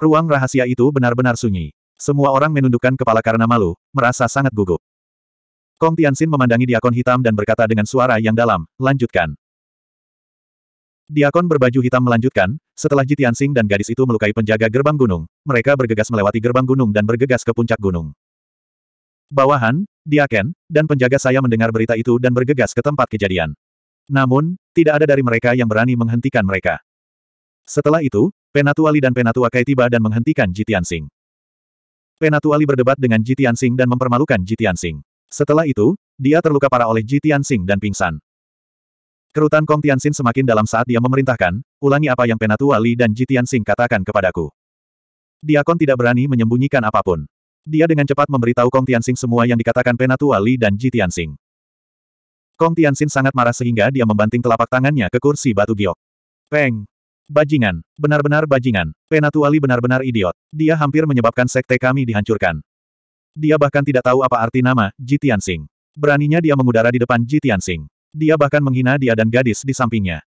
Ruang rahasia itu benar-benar sunyi. Semua orang menundukkan kepala karena malu, merasa sangat gugup. Kong Tianxin memandangi diakon hitam dan berkata dengan suara yang dalam, lanjutkan. Diakon berbaju hitam melanjutkan, setelah Ji Tianxing dan gadis itu melukai penjaga gerbang gunung, mereka bergegas melewati gerbang gunung dan bergegas ke puncak gunung. Bawahan, Diaken, dan penjaga saya mendengar berita itu dan bergegas ke tempat kejadian. Namun, tidak ada dari mereka yang berani menghentikan mereka. Setelah itu, Penatuali dan Penatua Kai tiba dan menghentikan Jitian Sing. Penatuali berdebat dengan Jitian Sing dan mempermalukan Jitian Sing. Setelah itu, dia terluka parah oleh Jitian Sing dan pingsan. Kerutan Kong Tianxin semakin dalam saat dia memerintahkan, ulangi apa yang Penatua Li dan Jitian Sing katakan kepadaku. Diakon tidak berani menyembunyikan apapun. Dia dengan cepat memberitahu Kong Tianxin semua yang dikatakan Penatua Li dan Jitian Sing. Kong Tianxin sangat marah sehingga dia membanting telapak tangannya ke kursi batu giok. Peng! Bajingan, benar-benar bajingan, Penatuali benar-benar idiot. Dia hampir menyebabkan sekte kami dihancurkan. Dia bahkan tidak tahu apa arti nama, Jitian Sing. Beraninya dia mengudara di depan Jitian Sing. Dia bahkan menghina dia dan gadis di sampingnya.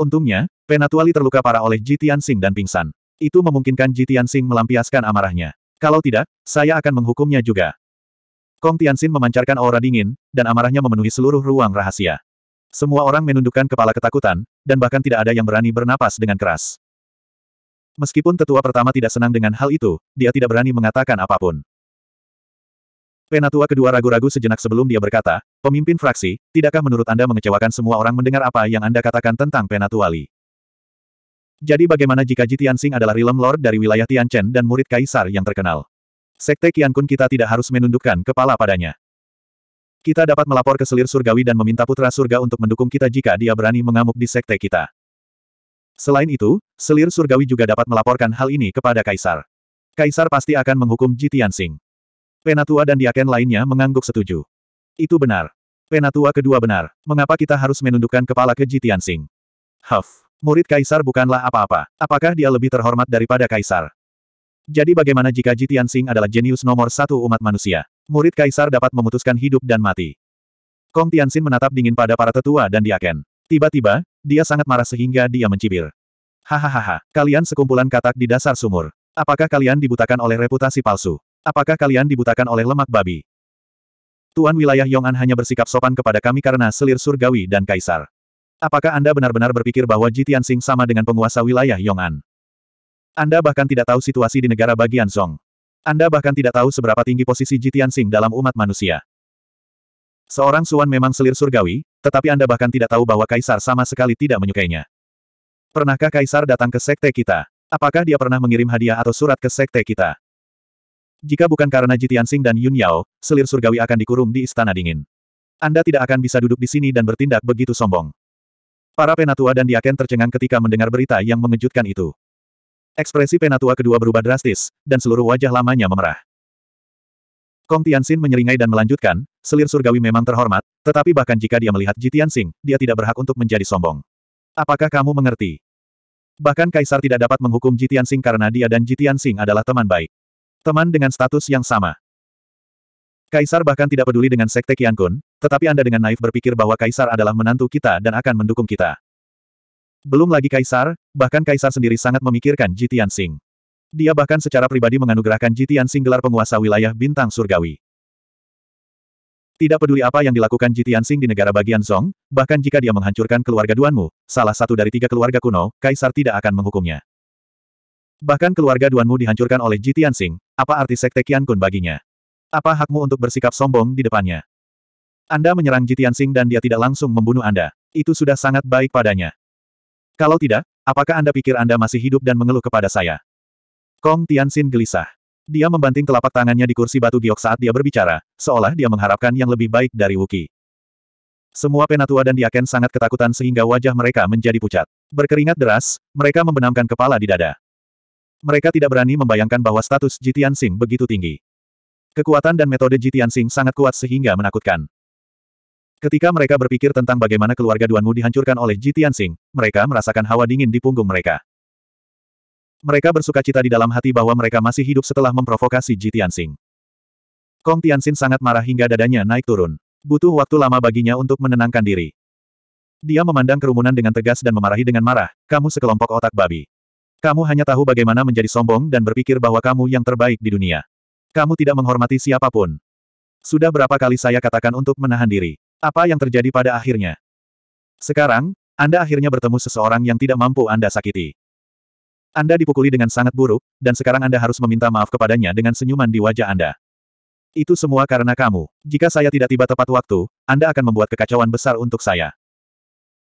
Untungnya, Penatuali terluka parah oleh Jitian Sing dan pingsan. Itu memungkinkan Jitian Sing melampiaskan amarahnya. Kalau tidak, saya akan menghukumnya juga. Kong Tianxin memancarkan aura dingin, dan amarahnya memenuhi seluruh ruang rahasia. Semua orang menundukkan kepala ketakutan, dan bahkan tidak ada yang berani bernapas dengan keras. Meskipun tetua pertama tidak senang dengan hal itu, dia tidak berani mengatakan apapun. Penatua kedua ragu-ragu sejenak sebelum dia berkata, pemimpin fraksi, tidakkah menurut Anda mengecewakan semua orang mendengar apa yang Anda katakan tentang Penatua Li? Jadi bagaimana jika Jitian Tianxing adalah Realm Lord dari wilayah Tianchen dan murid Kaisar yang terkenal? Sekte Qiankun kita tidak harus menundukkan kepala padanya. Kita dapat melapor ke selir surgawi dan meminta putra surga untuk mendukung kita jika dia berani mengamuk di sekte kita. Selain itu, selir surgawi juga dapat melaporkan hal ini kepada Kaisar. Kaisar pasti akan menghukum Jitian Singh. Penatua dan Diaken lainnya mengangguk setuju. Itu benar. Penatua kedua benar. Mengapa kita harus menundukkan kepala ke Jitian Singh? Huff. Murid Kaisar bukanlah apa-apa. Apakah dia lebih terhormat daripada Kaisar? Jadi bagaimana jika Jitian Singh adalah jenius nomor satu umat manusia? Murid kaisar dapat memutuskan hidup dan mati. Kong Tianxin menatap dingin pada para tetua dan diaken. Tiba-tiba, dia sangat marah sehingga dia mencibir. Hahaha, kalian sekumpulan katak di dasar sumur. Apakah kalian dibutakan oleh reputasi palsu? Apakah kalian dibutakan oleh lemak babi? Tuan wilayah Yong'an hanya bersikap sopan kepada kami karena selir surgawi dan kaisar. Apakah Anda benar-benar berpikir bahwa Jitian Sing sama dengan penguasa wilayah Yong'an? Anda bahkan tidak tahu situasi di negara bagian Song. Anda bahkan tidak tahu seberapa tinggi posisi Jitian Sing dalam umat manusia. Seorang Suan memang selir surgawi, tetapi Anda bahkan tidak tahu bahwa Kaisar sama sekali tidak menyukainya. Pernahkah Kaisar datang ke sekte kita? Apakah dia pernah mengirim hadiah atau surat ke sekte kita? Jika bukan karena Jitian Sing dan Yun Yao, selir surgawi akan dikurung di istana dingin. Anda tidak akan bisa duduk di sini dan bertindak begitu sombong. Para penatua dan diaken tercengang ketika mendengar berita yang mengejutkan itu. Ekspresi penatua kedua berubah drastis, dan seluruh wajah lamanya memerah. Kong Tianxin menyeringai dan melanjutkan, selir surgawi memang terhormat, tetapi bahkan jika dia melihat Ji Tianxing, dia tidak berhak untuk menjadi sombong. Apakah kamu mengerti? Bahkan Kaisar tidak dapat menghukum Ji Tianxing karena dia dan Ji Tianxing adalah teman baik. Teman dengan status yang sama. Kaisar bahkan tidak peduli dengan Sekte Qiankun, tetapi Anda dengan naif berpikir bahwa Kaisar adalah menantu kita dan akan mendukung kita. Belum lagi Kaisar, bahkan Kaisar sendiri sangat memikirkan Jitian Sing. Dia bahkan secara pribadi menganugerahkan Jitian Sing gelar penguasa wilayah bintang surgawi. Tidak peduli apa yang dilakukan Jitian Sing di negara bagian Zong, bahkan jika dia menghancurkan keluarga Duanmu, salah satu dari tiga keluarga kuno, Kaisar tidak akan menghukumnya. Bahkan keluarga Duanmu dihancurkan oleh Jitian Sing, apa arti sekte Qian Kun baginya? Apa hakmu untuk bersikap sombong di depannya? Anda menyerang Jitian Sing dan dia tidak langsung membunuh Anda. Itu sudah sangat baik padanya. Kalau tidak, apakah Anda pikir Anda masih hidup dan mengeluh kepada saya? Kong Tianxin gelisah. Dia membanting telapak tangannya di kursi batu giok saat dia berbicara, seolah dia mengharapkan yang lebih baik dari Wuki. Semua penatua dan diaken sangat ketakutan sehingga wajah mereka menjadi pucat. Berkeringat deras, mereka membenamkan kepala di dada. Mereka tidak berani membayangkan bahwa status Jitian Sing begitu tinggi. Kekuatan dan metode Jitian Sing sangat kuat sehingga menakutkan. Ketika mereka berpikir tentang bagaimana keluarga Duanmu dihancurkan oleh Ji Tianxing, mereka merasakan hawa dingin di punggung mereka. Mereka bersuka cita di dalam hati bahwa mereka masih hidup setelah memprovokasi Ji Tianxing. Kong Tianxin sangat marah hingga dadanya naik turun. Butuh waktu lama baginya untuk menenangkan diri. Dia memandang kerumunan dengan tegas dan memarahi dengan marah, kamu sekelompok otak babi. Kamu hanya tahu bagaimana menjadi sombong dan berpikir bahwa kamu yang terbaik di dunia. Kamu tidak menghormati siapapun. Sudah berapa kali saya katakan untuk menahan diri. Apa yang terjadi pada akhirnya? Sekarang, Anda akhirnya bertemu seseorang yang tidak mampu Anda sakiti. Anda dipukuli dengan sangat buruk, dan sekarang Anda harus meminta maaf kepadanya dengan senyuman di wajah Anda. Itu semua karena kamu. Jika saya tidak tiba tepat waktu, Anda akan membuat kekacauan besar untuk saya.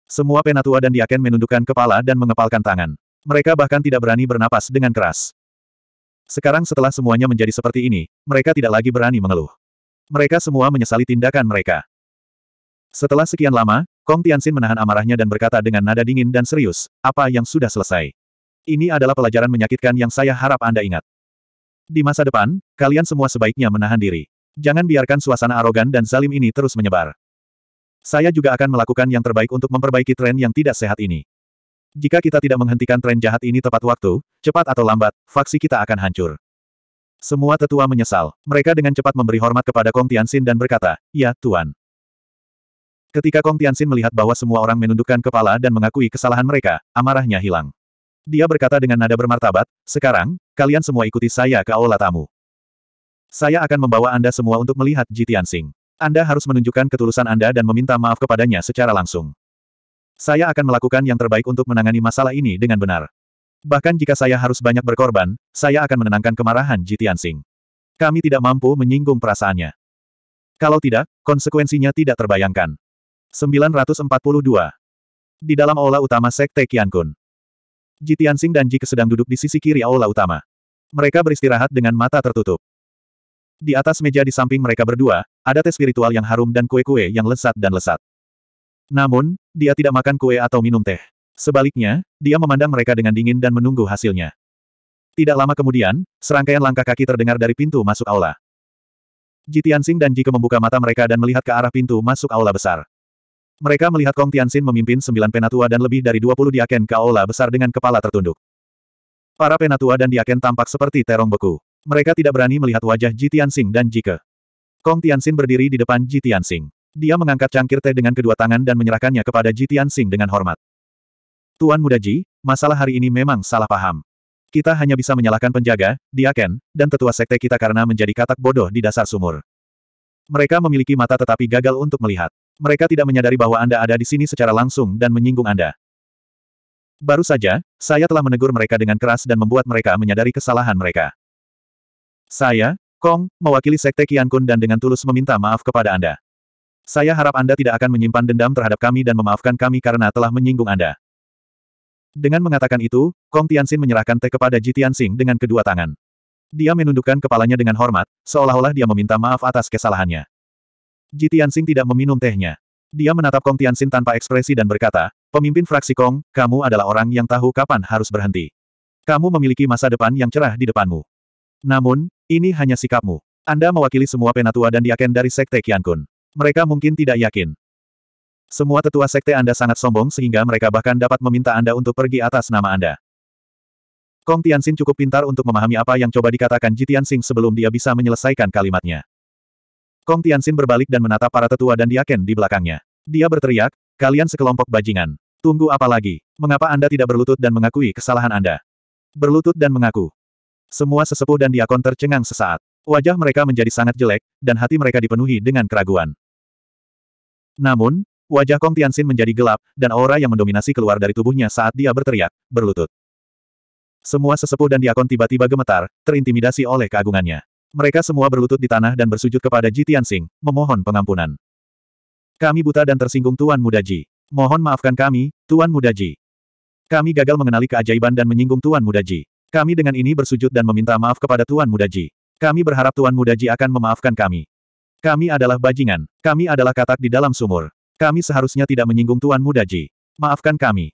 Semua penatua dan diaken menundukkan kepala dan mengepalkan tangan. Mereka bahkan tidak berani bernapas dengan keras. Sekarang setelah semuanya menjadi seperti ini, mereka tidak lagi berani mengeluh. Mereka semua menyesali tindakan mereka. Setelah sekian lama, Kong Tianxin menahan amarahnya dan berkata dengan nada dingin dan serius, apa yang sudah selesai? Ini adalah pelajaran menyakitkan yang saya harap Anda ingat. Di masa depan, kalian semua sebaiknya menahan diri. Jangan biarkan suasana arogan dan zalim ini terus menyebar. Saya juga akan melakukan yang terbaik untuk memperbaiki tren yang tidak sehat ini. Jika kita tidak menghentikan tren jahat ini tepat waktu, cepat atau lambat, faksi kita akan hancur. Semua tetua menyesal. Mereka dengan cepat memberi hormat kepada Kong Tianxin dan berkata, Ya, Tuan. Ketika Kong Tianxin melihat bahwa semua orang menundukkan kepala dan mengakui kesalahan mereka, amarahnya hilang. Dia berkata dengan nada bermartabat, sekarang, kalian semua ikuti saya ke aula tamu. Saya akan membawa Anda semua untuk melihat Ji Tianxing. Anda harus menunjukkan ketulusan Anda dan meminta maaf kepadanya secara langsung. Saya akan melakukan yang terbaik untuk menangani masalah ini dengan benar. Bahkan jika saya harus banyak berkorban, saya akan menenangkan kemarahan Ji Tianxing. Kami tidak mampu menyinggung perasaannya. Kalau tidak, konsekuensinya tidak terbayangkan. 942. Di dalam aula utama Sekte Qiankun. Ji Tianxing dan Ji sedang duduk di sisi kiri aula utama. Mereka beristirahat dengan mata tertutup. Di atas meja di samping mereka berdua, ada teh spiritual yang harum dan kue-kue yang lesat dan lesat. Namun, dia tidak makan kue atau minum teh. Sebaliknya, dia memandang mereka dengan dingin dan menunggu hasilnya. Tidak lama kemudian, serangkaian langkah kaki terdengar dari pintu masuk aula. Ji Tianxing dan Ji Ke membuka mata mereka dan melihat ke arah pintu masuk aula besar. Mereka melihat Kong Tianxin memimpin sembilan penatua dan lebih dari dua puluh diaken kaola besar dengan kepala tertunduk. Para penatua dan diaken tampak seperti terong beku. Mereka tidak berani melihat wajah Ji Tianxing dan Jike. Kong Tianxin berdiri di depan Ji Tianxing. Dia mengangkat cangkir teh dengan kedua tangan dan menyerahkannya kepada Ji Tianxing dengan hormat. Tuan Muda Ji, masalah hari ini memang salah paham. Kita hanya bisa menyalahkan penjaga, diaken, dan tetua sekte kita karena menjadi katak bodoh di dasar sumur. Mereka memiliki mata tetapi gagal untuk melihat. Mereka tidak menyadari bahwa Anda ada di sini secara langsung dan menyinggung Anda. Baru saja, saya telah menegur mereka dengan keras dan membuat mereka menyadari kesalahan mereka. Saya, Kong, mewakili Sekte Kian Kun dan dengan tulus meminta maaf kepada Anda. Saya harap Anda tidak akan menyimpan dendam terhadap kami dan memaafkan kami karena telah menyinggung Anda. Dengan mengatakan itu, Kong Tianxin menyerahkan teh kepada Ji Tianxing dengan kedua tangan. Dia menundukkan kepalanya dengan hormat, seolah-olah dia meminta maaf atas kesalahannya. Ji Tianxing tidak meminum tehnya. Dia menatap Kong Tianxin tanpa ekspresi dan berkata, Pemimpin fraksi Kong, kamu adalah orang yang tahu kapan harus berhenti. Kamu memiliki masa depan yang cerah di depanmu. Namun, ini hanya sikapmu. Anda mewakili semua penatua dan diaken dari Sekte Qiankun. Mereka mungkin tidak yakin. Semua tetua sekte Anda sangat sombong sehingga mereka bahkan dapat meminta Anda untuk pergi atas nama Anda. Kong Tianxin cukup pintar untuk memahami apa yang coba dikatakan Ji Tianxing sebelum dia bisa menyelesaikan kalimatnya. Kong Tianxin berbalik dan menatap para tetua dan diaken di belakangnya. Dia berteriak, kalian sekelompok bajingan. Tunggu apa lagi? Mengapa Anda tidak berlutut dan mengakui kesalahan Anda? Berlutut dan mengaku. Semua sesepuh dan diakon tercengang sesaat. Wajah mereka menjadi sangat jelek, dan hati mereka dipenuhi dengan keraguan. Namun, wajah Kong Tianxin menjadi gelap, dan aura yang mendominasi keluar dari tubuhnya saat dia berteriak, berlutut. Semua sesepuh dan diakon tiba-tiba gemetar, terintimidasi oleh keagungannya. Mereka semua berlutut di tanah dan bersujud kepada Ji Tianxing, memohon pengampunan. Kami buta dan tersinggung Tuan Muda Ji. Mohon maafkan kami, Tuan Muda Ji. Kami gagal mengenali keajaiban dan menyinggung Tuan Muda Ji. Kami dengan ini bersujud dan meminta maaf kepada Tuan Muda Ji. Kami berharap Tuan Muda Ji akan memaafkan kami. Kami adalah bajingan. Kami adalah katak di dalam sumur. Kami seharusnya tidak menyinggung Tuan Muda Ji. Maafkan kami.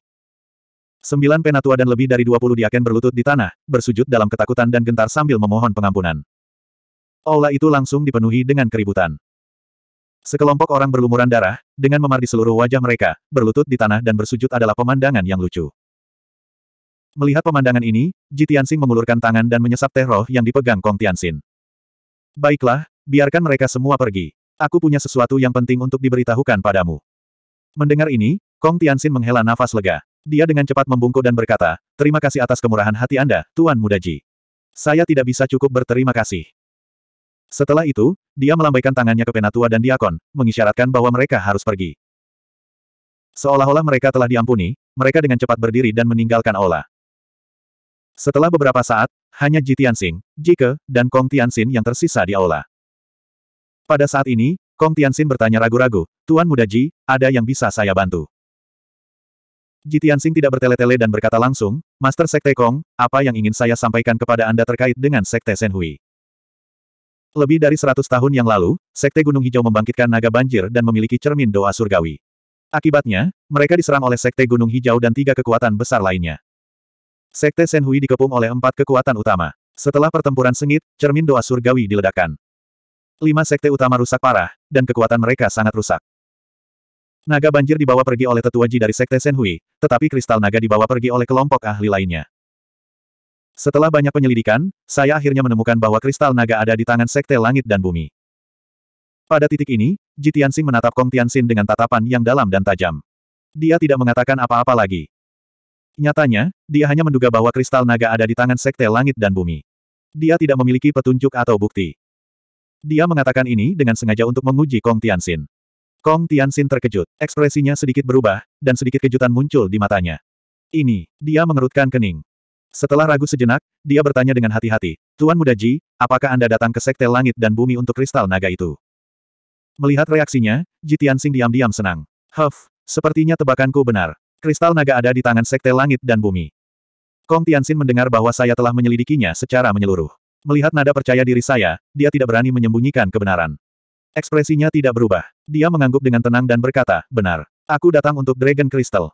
Sembilan penatua dan lebih dari dua puluh diaken berlutut di tanah, bersujud dalam ketakutan dan gentar sambil memohon pengampunan. Aula itu langsung dipenuhi dengan keributan. Sekelompok orang berlumuran darah, dengan memar di seluruh wajah mereka, berlutut di tanah dan bersujud adalah pemandangan yang lucu. Melihat pemandangan ini, Ji Tianxing mengulurkan tangan dan menyesap teh roh yang dipegang Kong Tianxin. Baiklah, biarkan mereka semua pergi. Aku punya sesuatu yang penting untuk diberitahukan padamu. Mendengar ini, Kong Tianxin menghela nafas lega. Dia dengan cepat membungkuk dan berkata, Terima kasih atas kemurahan hati Anda, Tuan Muda Ji. Saya tidak bisa cukup berterima kasih. Setelah itu, dia melambaikan tangannya ke penatua dan diakon, mengisyaratkan bahwa mereka harus pergi. Seolah-olah mereka telah diampuni, mereka dengan cepat berdiri dan meninggalkan aula. Setelah beberapa saat, hanya Ji Tianxing, Jike, dan Kong Tianxin yang tersisa di aula. Pada saat ini, Kong Tianxin bertanya ragu-ragu, Tuan Muda Ji, ada yang bisa saya bantu? Ji Tianxing tidak bertele-tele dan berkata langsung, Master Sekte Kong, apa yang ingin saya sampaikan kepada Anda terkait dengan Sekte Senhui? Lebih dari seratus tahun yang lalu, Sekte Gunung Hijau membangkitkan naga banjir dan memiliki cermin doa surgawi. Akibatnya, mereka diserang oleh Sekte Gunung Hijau dan tiga kekuatan besar lainnya. Sekte Senhui dikepung oleh empat kekuatan utama. Setelah pertempuran sengit, cermin doa surgawi diledakkan. Lima sekte utama rusak parah, dan kekuatan mereka sangat rusak. Naga banjir dibawa pergi oleh tetua Ji dari Sekte Senhui, tetapi kristal naga dibawa pergi oleh kelompok ahli lainnya. Setelah banyak penyelidikan, saya akhirnya menemukan bahwa kristal naga ada di tangan Sekte Langit dan Bumi. Pada titik ini, Ji Tianxing menatap Kong Tianxin dengan tatapan yang dalam dan tajam. Dia tidak mengatakan apa-apa lagi. Nyatanya, dia hanya menduga bahwa kristal naga ada di tangan Sekte Langit dan Bumi. Dia tidak memiliki petunjuk atau bukti. Dia mengatakan ini dengan sengaja untuk menguji Kong Tianxin. Kong Tianxin terkejut, ekspresinya sedikit berubah, dan sedikit kejutan muncul di matanya. Ini, dia mengerutkan kening. Setelah ragu sejenak, dia bertanya dengan hati-hati, Tuan Muda Ji, apakah Anda datang ke Sekte Langit dan Bumi untuk kristal naga itu? Melihat reaksinya, Ji Tianxing diam-diam senang. Huff, sepertinya tebakanku benar. Kristal naga ada di tangan Sekte Langit dan Bumi. Kong Tianxin mendengar bahwa saya telah menyelidikinya secara menyeluruh. Melihat nada percaya diri saya, dia tidak berani menyembunyikan kebenaran. Ekspresinya tidak berubah. Dia mengangguk dengan tenang dan berkata, benar. Aku datang untuk Dragon Crystal.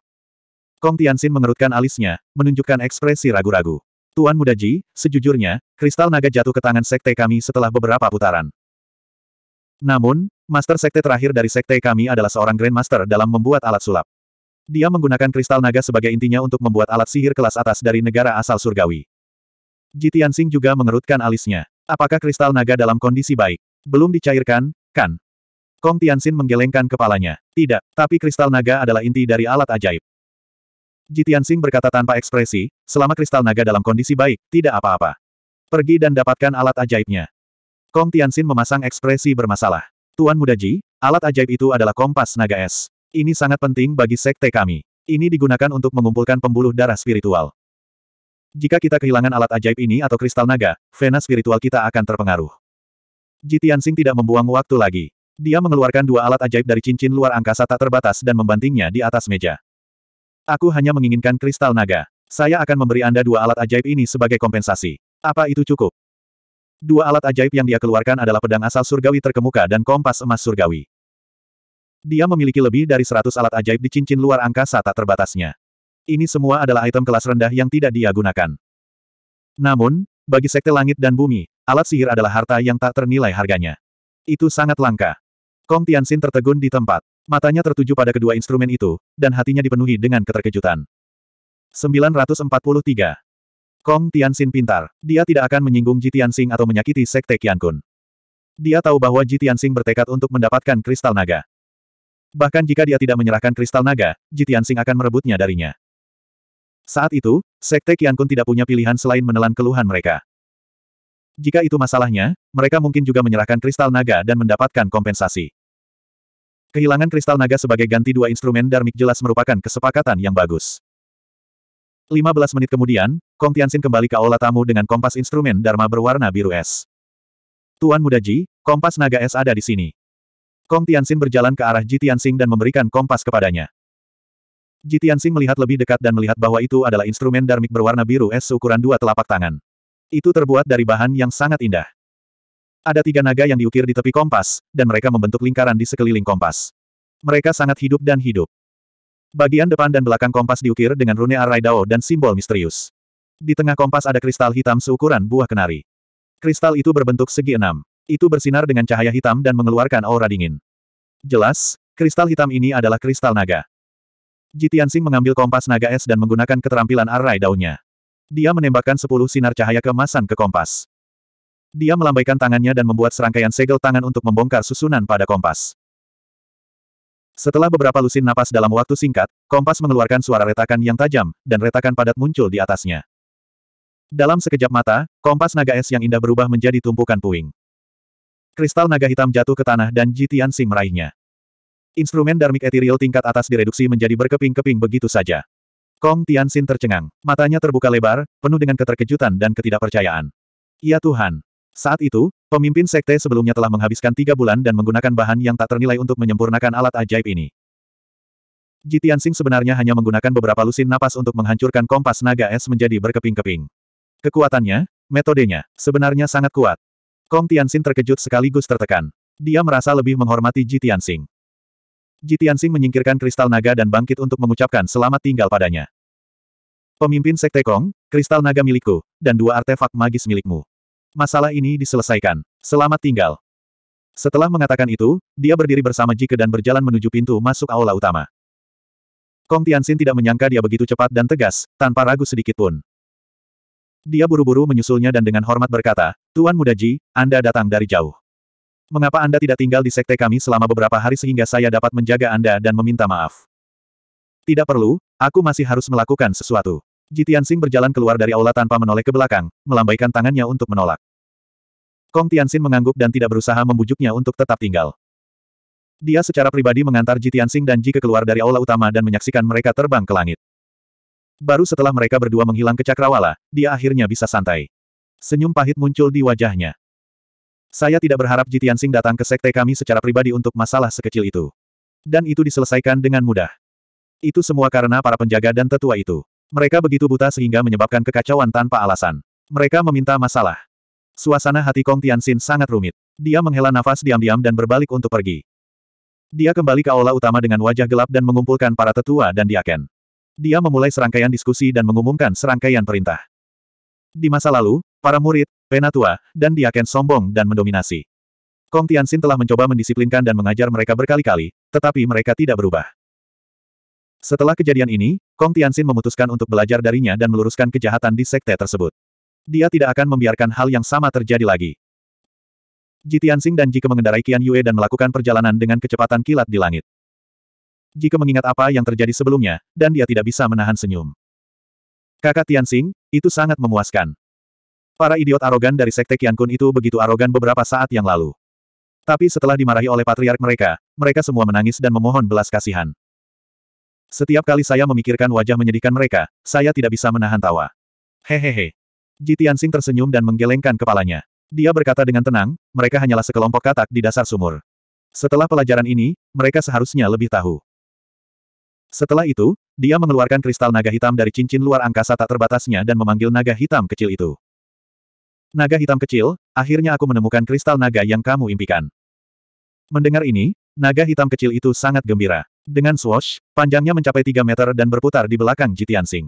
Kong Tianxin mengerutkan alisnya, menunjukkan ekspresi ragu-ragu. Tuan Muda Ji, sejujurnya, kristal naga jatuh ke tangan sekte kami setelah beberapa putaran. Namun, master sekte terakhir dari sekte kami adalah seorang grandmaster dalam membuat alat sulap. Dia menggunakan kristal naga sebagai intinya untuk membuat alat sihir kelas atas dari negara asal surgawi. Ji Tianxing juga mengerutkan alisnya. Apakah kristal naga dalam kondisi baik? Belum dicairkan, kan? Kong Tianxin menggelengkan kepalanya. Tidak, tapi kristal naga adalah inti dari alat ajaib. Jitian Xing berkata tanpa ekspresi, selama kristal naga dalam kondisi baik, tidak apa-apa. Pergi dan dapatkan alat ajaibnya. Kong Tianxin memasang ekspresi bermasalah. Tuan Muda Ji, alat ajaib itu adalah kompas naga es. Ini sangat penting bagi sekte kami. Ini digunakan untuk mengumpulkan pembuluh darah spiritual. Jika kita kehilangan alat ajaib ini atau kristal naga, vena spiritual kita akan terpengaruh. Jitian Xing tidak membuang waktu lagi. Dia mengeluarkan dua alat ajaib dari cincin luar angkasa tak terbatas dan membantingnya di atas meja. Aku hanya menginginkan kristal naga. Saya akan memberi Anda dua alat ajaib ini sebagai kompensasi. Apa itu cukup? Dua alat ajaib yang dia keluarkan adalah pedang asal surgawi terkemuka dan kompas emas surgawi. Dia memiliki lebih dari seratus alat ajaib di cincin luar angkasa tak terbatasnya. Ini semua adalah item kelas rendah yang tidak dia gunakan. Namun, bagi sekte langit dan bumi, alat sihir adalah harta yang tak ternilai harganya. Itu sangat langka. Kong Tianxin tertegun di tempat. Matanya tertuju pada kedua instrumen itu, dan hatinya dipenuhi dengan keterkejutan. 943. Kong Tianxin pintar. Dia tidak akan menyinggung Ji Tianxing atau menyakiti Sekte Qiankun. Dia tahu bahwa Ji Tianxing bertekad untuk mendapatkan kristal naga. Bahkan jika dia tidak menyerahkan kristal naga, Ji Tianxing akan merebutnya darinya. Saat itu, Sekte Qiankun tidak punya pilihan selain menelan keluhan mereka. Jika itu masalahnya, mereka mungkin juga menyerahkan kristal naga dan mendapatkan kompensasi. Kehilangan kristal naga sebagai ganti dua instrumen darmik jelas merupakan kesepakatan yang bagus. 15 menit kemudian, Kong Tianxin kembali ke aula tamu dengan kompas instrumen Dharma berwarna biru es. Tuan Muda Ji, kompas naga es ada di sini. Kong Tianxin berjalan ke arah Ji Tianxing dan memberikan kompas kepadanya. Ji Tianxing melihat lebih dekat dan melihat bahwa itu adalah instrumen darmik berwarna biru es seukuran dua telapak tangan. Itu terbuat dari bahan yang sangat indah. Ada tiga naga yang diukir di tepi kompas, dan mereka membentuk lingkaran di sekeliling kompas. Mereka sangat hidup dan hidup. Bagian depan dan belakang kompas diukir dengan rune arai dao dan simbol misterius. Di tengah kompas ada kristal hitam seukuran buah kenari. Kristal itu berbentuk segi enam. Itu bersinar dengan cahaya hitam dan mengeluarkan aura dingin. Jelas, kristal hitam ini adalah kristal naga. Jitiansing mengambil kompas naga es dan menggunakan keterampilan arai daunnya. Dia menembakkan sepuluh sinar cahaya kemasan ke kompas. Dia melambaikan tangannya dan membuat serangkaian segel tangan untuk membongkar susunan pada kompas. Setelah beberapa lusin napas dalam waktu singkat, kompas mengeluarkan suara retakan yang tajam, dan retakan padat muncul di atasnya. Dalam sekejap mata, kompas naga es yang indah berubah menjadi tumpukan puing. Kristal naga hitam jatuh ke tanah dan Jitian Sing meraihnya. Instrumen darmik ethereal tingkat atas direduksi menjadi berkeping-keping begitu saja. Kong Tianxin tercengang, matanya terbuka lebar, penuh dengan keterkejutan dan ketidakpercayaan. Ya Tuhan, saat itu, pemimpin sekte sebelumnya telah menghabiskan tiga bulan dan menggunakan bahan yang tak ternilai untuk menyempurnakan alat ajaib ini. Jitiansing sebenarnya hanya menggunakan beberapa lusin napas untuk menghancurkan kompas naga es menjadi berkeping-keping. Kekuatannya, metodenya, sebenarnya sangat kuat. Kong Tianxin terkejut sekaligus tertekan. Dia merasa lebih menghormati Jitiansing. Jitiansing menyingkirkan kristal naga dan bangkit untuk mengucapkan selamat tinggal padanya. Pemimpin Sekte Kong, kristal naga milikku, dan dua artefak magis milikmu. Masalah ini diselesaikan. Selamat tinggal. Setelah mengatakan itu, dia berdiri bersama Jike dan berjalan menuju pintu masuk aula utama. Kong Tianxin tidak menyangka dia begitu cepat dan tegas, tanpa ragu sedikit pun. Dia buru-buru menyusulnya dan dengan hormat berkata, Tuan Muda Ji, Anda datang dari jauh. Mengapa Anda tidak tinggal di sekte kami selama beberapa hari sehingga saya dapat menjaga Anda dan meminta maaf? Tidak perlu, aku masih harus melakukan sesuatu. Jitian Xing berjalan keluar dari aula tanpa menoleh ke belakang, melambaikan tangannya untuk menolak. Kong Tianxin mengangguk dan tidak berusaha membujuknya untuk tetap tinggal. Dia secara pribadi mengantar Jitian Xing dan Ji Ke keluar dari aula utama dan menyaksikan mereka terbang ke langit. Baru setelah mereka berdua menghilang ke cakrawala, dia akhirnya bisa santai. Senyum pahit muncul di wajahnya. Saya tidak berharap Jitian Xing datang ke sekte kami secara pribadi untuk masalah sekecil itu. Dan itu diselesaikan dengan mudah. Itu semua karena para penjaga dan tetua itu. Mereka begitu buta sehingga menyebabkan kekacauan tanpa alasan. Mereka meminta masalah. Suasana hati Kong Tianxin sangat rumit. Dia menghela nafas diam-diam dan berbalik untuk pergi. Dia kembali ke aula utama dengan wajah gelap dan mengumpulkan para tetua dan diaken. Dia memulai serangkaian diskusi dan mengumumkan serangkaian perintah. Di masa lalu, para murid, penatua, dan diaken sombong dan mendominasi. Kong Tianxin telah mencoba mendisiplinkan dan mengajar mereka berkali-kali, tetapi mereka tidak berubah. Setelah kejadian ini, Kong Tianxin memutuskan untuk belajar darinya dan meluruskan kejahatan di sekte tersebut. Dia tidak akan membiarkan hal yang sama terjadi lagi. Ji Tianxing dan Ji Jike mengendarai Qian Yue dan melakukan perjalanan dengan kecepatan kilat di langit. Ji Jike mengingat apa yang terjadi sebelumnya, dan dia tidak bisa menahan senyum. Kakak Tianxing, itu sangat memuaskan. Para idiot arogan dari sekte Kun itu begitu arogan beberapa saat yang lalu. Tapi setelah dimarahi oleh patriark mereka, mereka semua menangis dan memohon belas kasihan. Setiap kali saya memikirkan wajah menyedihkan mereka, saya tidak bisa menahan tawa. Hehehe. Ji Tianxing tersenyum dan menggelengkan kepalanya. Dia berkata dengan tenang, mereka hanyalah sekelompok katak di dasar sumur. Setelah pelajaran ini, mereka seharusnya lebih tahu. Setelah itu, dia mengeluarkan kristal naga hitam dari cincin luar angkasa tak terbatasnya dan memanggil naga hitam kecil itu. Naga hitam kecil, akhirnya aku menemukan kristal naga yang kamu impikan. Mendengar ini, naga hitam kecil itu sangat gembira. Dengan swash, panjangnya mencapai 3 meter dan berputar di belakang Jitian Sing.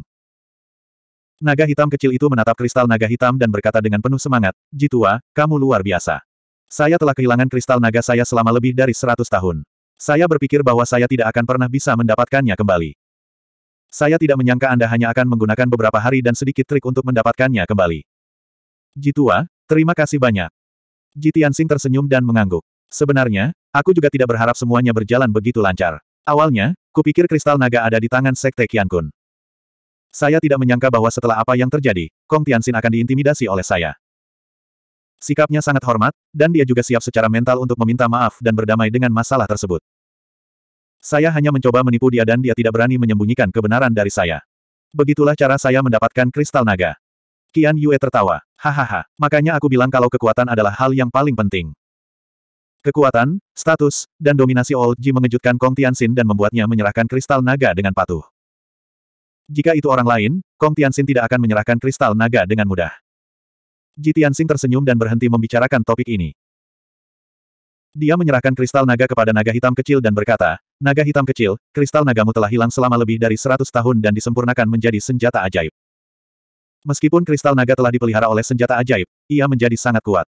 Naga hitam kecil itu menatap kristal naga hitam dan berkata dengan penuh semangat, Jitua, kamu luar biasa. Saya telah kehilangan kristal naga saya selama lebih dari 100 tahun. Saya berpikir bahwa saya tidak akan pernah bisa mendapatkannya kembali. Saya tidak menyangka Anda hanya akan menggunakan beberapa hari dan sedikit trik untuk mendapatkannya kembali. Jitua, terima kasih banyak. Jitian Sing tersenyum dan mengangguk. Sebenarnya, aku juga tidak berharap semuanya berjalan begitu lancar. Awalnya, kupikir kristal naga ada di tangan Sekte Kian Kun. Saya tidak menyangka bahwa setelah apa yang terjadi, Kong Tianxin akan diintimidasi oleh saya. Sikapnya sangat hormat, dan dia juga siap secara mental untuk meminta maaf dan berdamai dengan masalah tersebut. Saya hanya mencoba menipu dia dan dia tidak berani menyembunyikan kebenaran dari saya. Begitulah cara saya mendapatkan kristal naga. Kian Yue tertawa. Hahaha, makanya aku bilang kalau kekuatan adalah hal yang paling penting. Kekuatan, status, dan dominasi Old Ji mengejutkan Kong Tianxin dan membuatnya menyerahkan kristal naga dengan patuh. Jika itu orang lain, Kong Tianxin tidak akan menyerahkan kristal naga dengan mudah. Ji Tianxin tersenyum dan berhenti membicarakan topik ini. Dia menyerahkan kristal naga kepada naga hitam kecil dan berkata, Naga hitam kecil, kristal nagamu telah hilang selama lebih dari 100 tahun dan disempurnakan menjadi senjata ajaib. Meskipun kristal naga telah dipelihara oleh senjata ajaib, ia menjadi sangat kuat.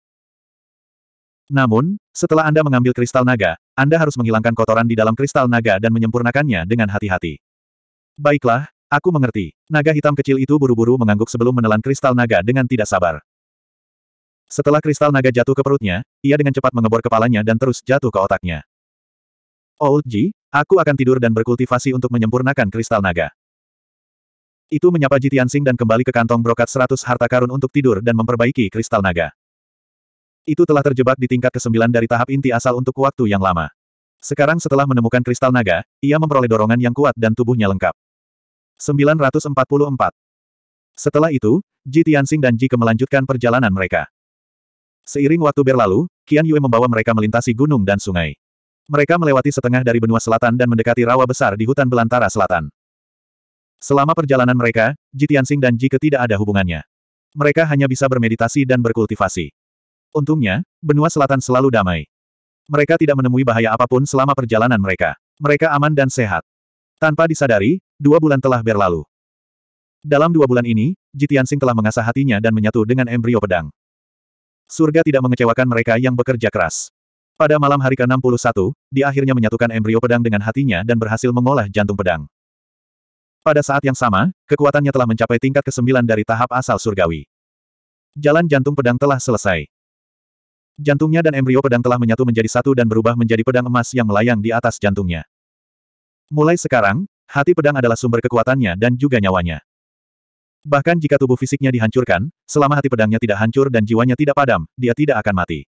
Namun, setelah Anda mengambil kristal naga, Anda harus menghilangkan kotoran di dalam kristal naga dan menyempurnakannya dengan hati-hati. Baiklah, aku mengerti. Naga hitam kecil itu buru-buru mengangguk sebelum menelan kristal naga dengan tidak sabar. Setelah kristal naga jatuh ke perutnya, ia dengan cepat mengebor kepalanya dan terus jatuh ke otaknya. Old Ji, aku akan tidur dan berkultivasi untuk menyempurnakan kristal naga. Itu menyapa Jitian Sing dan kembali ke kantong brokat 100 harta karun untuk tidur dan memperbaiki kristal naga. Itu telah terjebak di tingkat ke-9 dari tahap inti asal untuk waktu yang lama. Sekarang setelah menemukan kristal naga, ia memperoleh dorongan yang kuat dan tubuhnya lengkap. 944. Setelah itu, Ji Tianxing dan Ji Ke melanjutkan perjalanan mereka. Seiring waktu berlalu, Qian Yue membawa mereka melintasi gunung dan sungai. Mereka melewati setengah dari benua selatan dan mendekati rawa besar di hutan belantara selatan. Selama perjalanan mereka, Ji Tianxing dan Ji Ke tidak ada hubungannya. Mereka hanya bisa bermeditasi dan berkultivasi. Untungnya, benua selatan selalu damai. Mereka tidak menemui bahaya apapun selama perjalanan mereka. Mereka aman dan sehat. Tanpa disadari, dua bulan telah berlalu. Dalam dua bulan ini, Jitiansing telah mengasah hatinya dan menyatu dengan embrio pedang. Surga tidak mengecewakan mereka yang bekerja keras. Pada malam hari ke-61, dia akhirnya menyatukan embrio pedang dengan hatinya dan berhasil mengolah jantung pedang. Pada saat yang sama, kekuatannya telah mencapai tingkat ke-9 dari tahap asal surgawi. Jalan jantung pedang telah selesai. Jantungnya dan embrio pedang telah menyatu menjadi satu dan berubah menjadi pedang emas yang melayang di atas jantungnya. Mulai sekarang, hati pedang adalah sumber kekuatannya dan juga nyawanya. Bahkan jika tubuh fisiknya dihancurkan, selama hati pedangnya tidak hancur dan jiwanya tidak padam, dia tidak akan mati.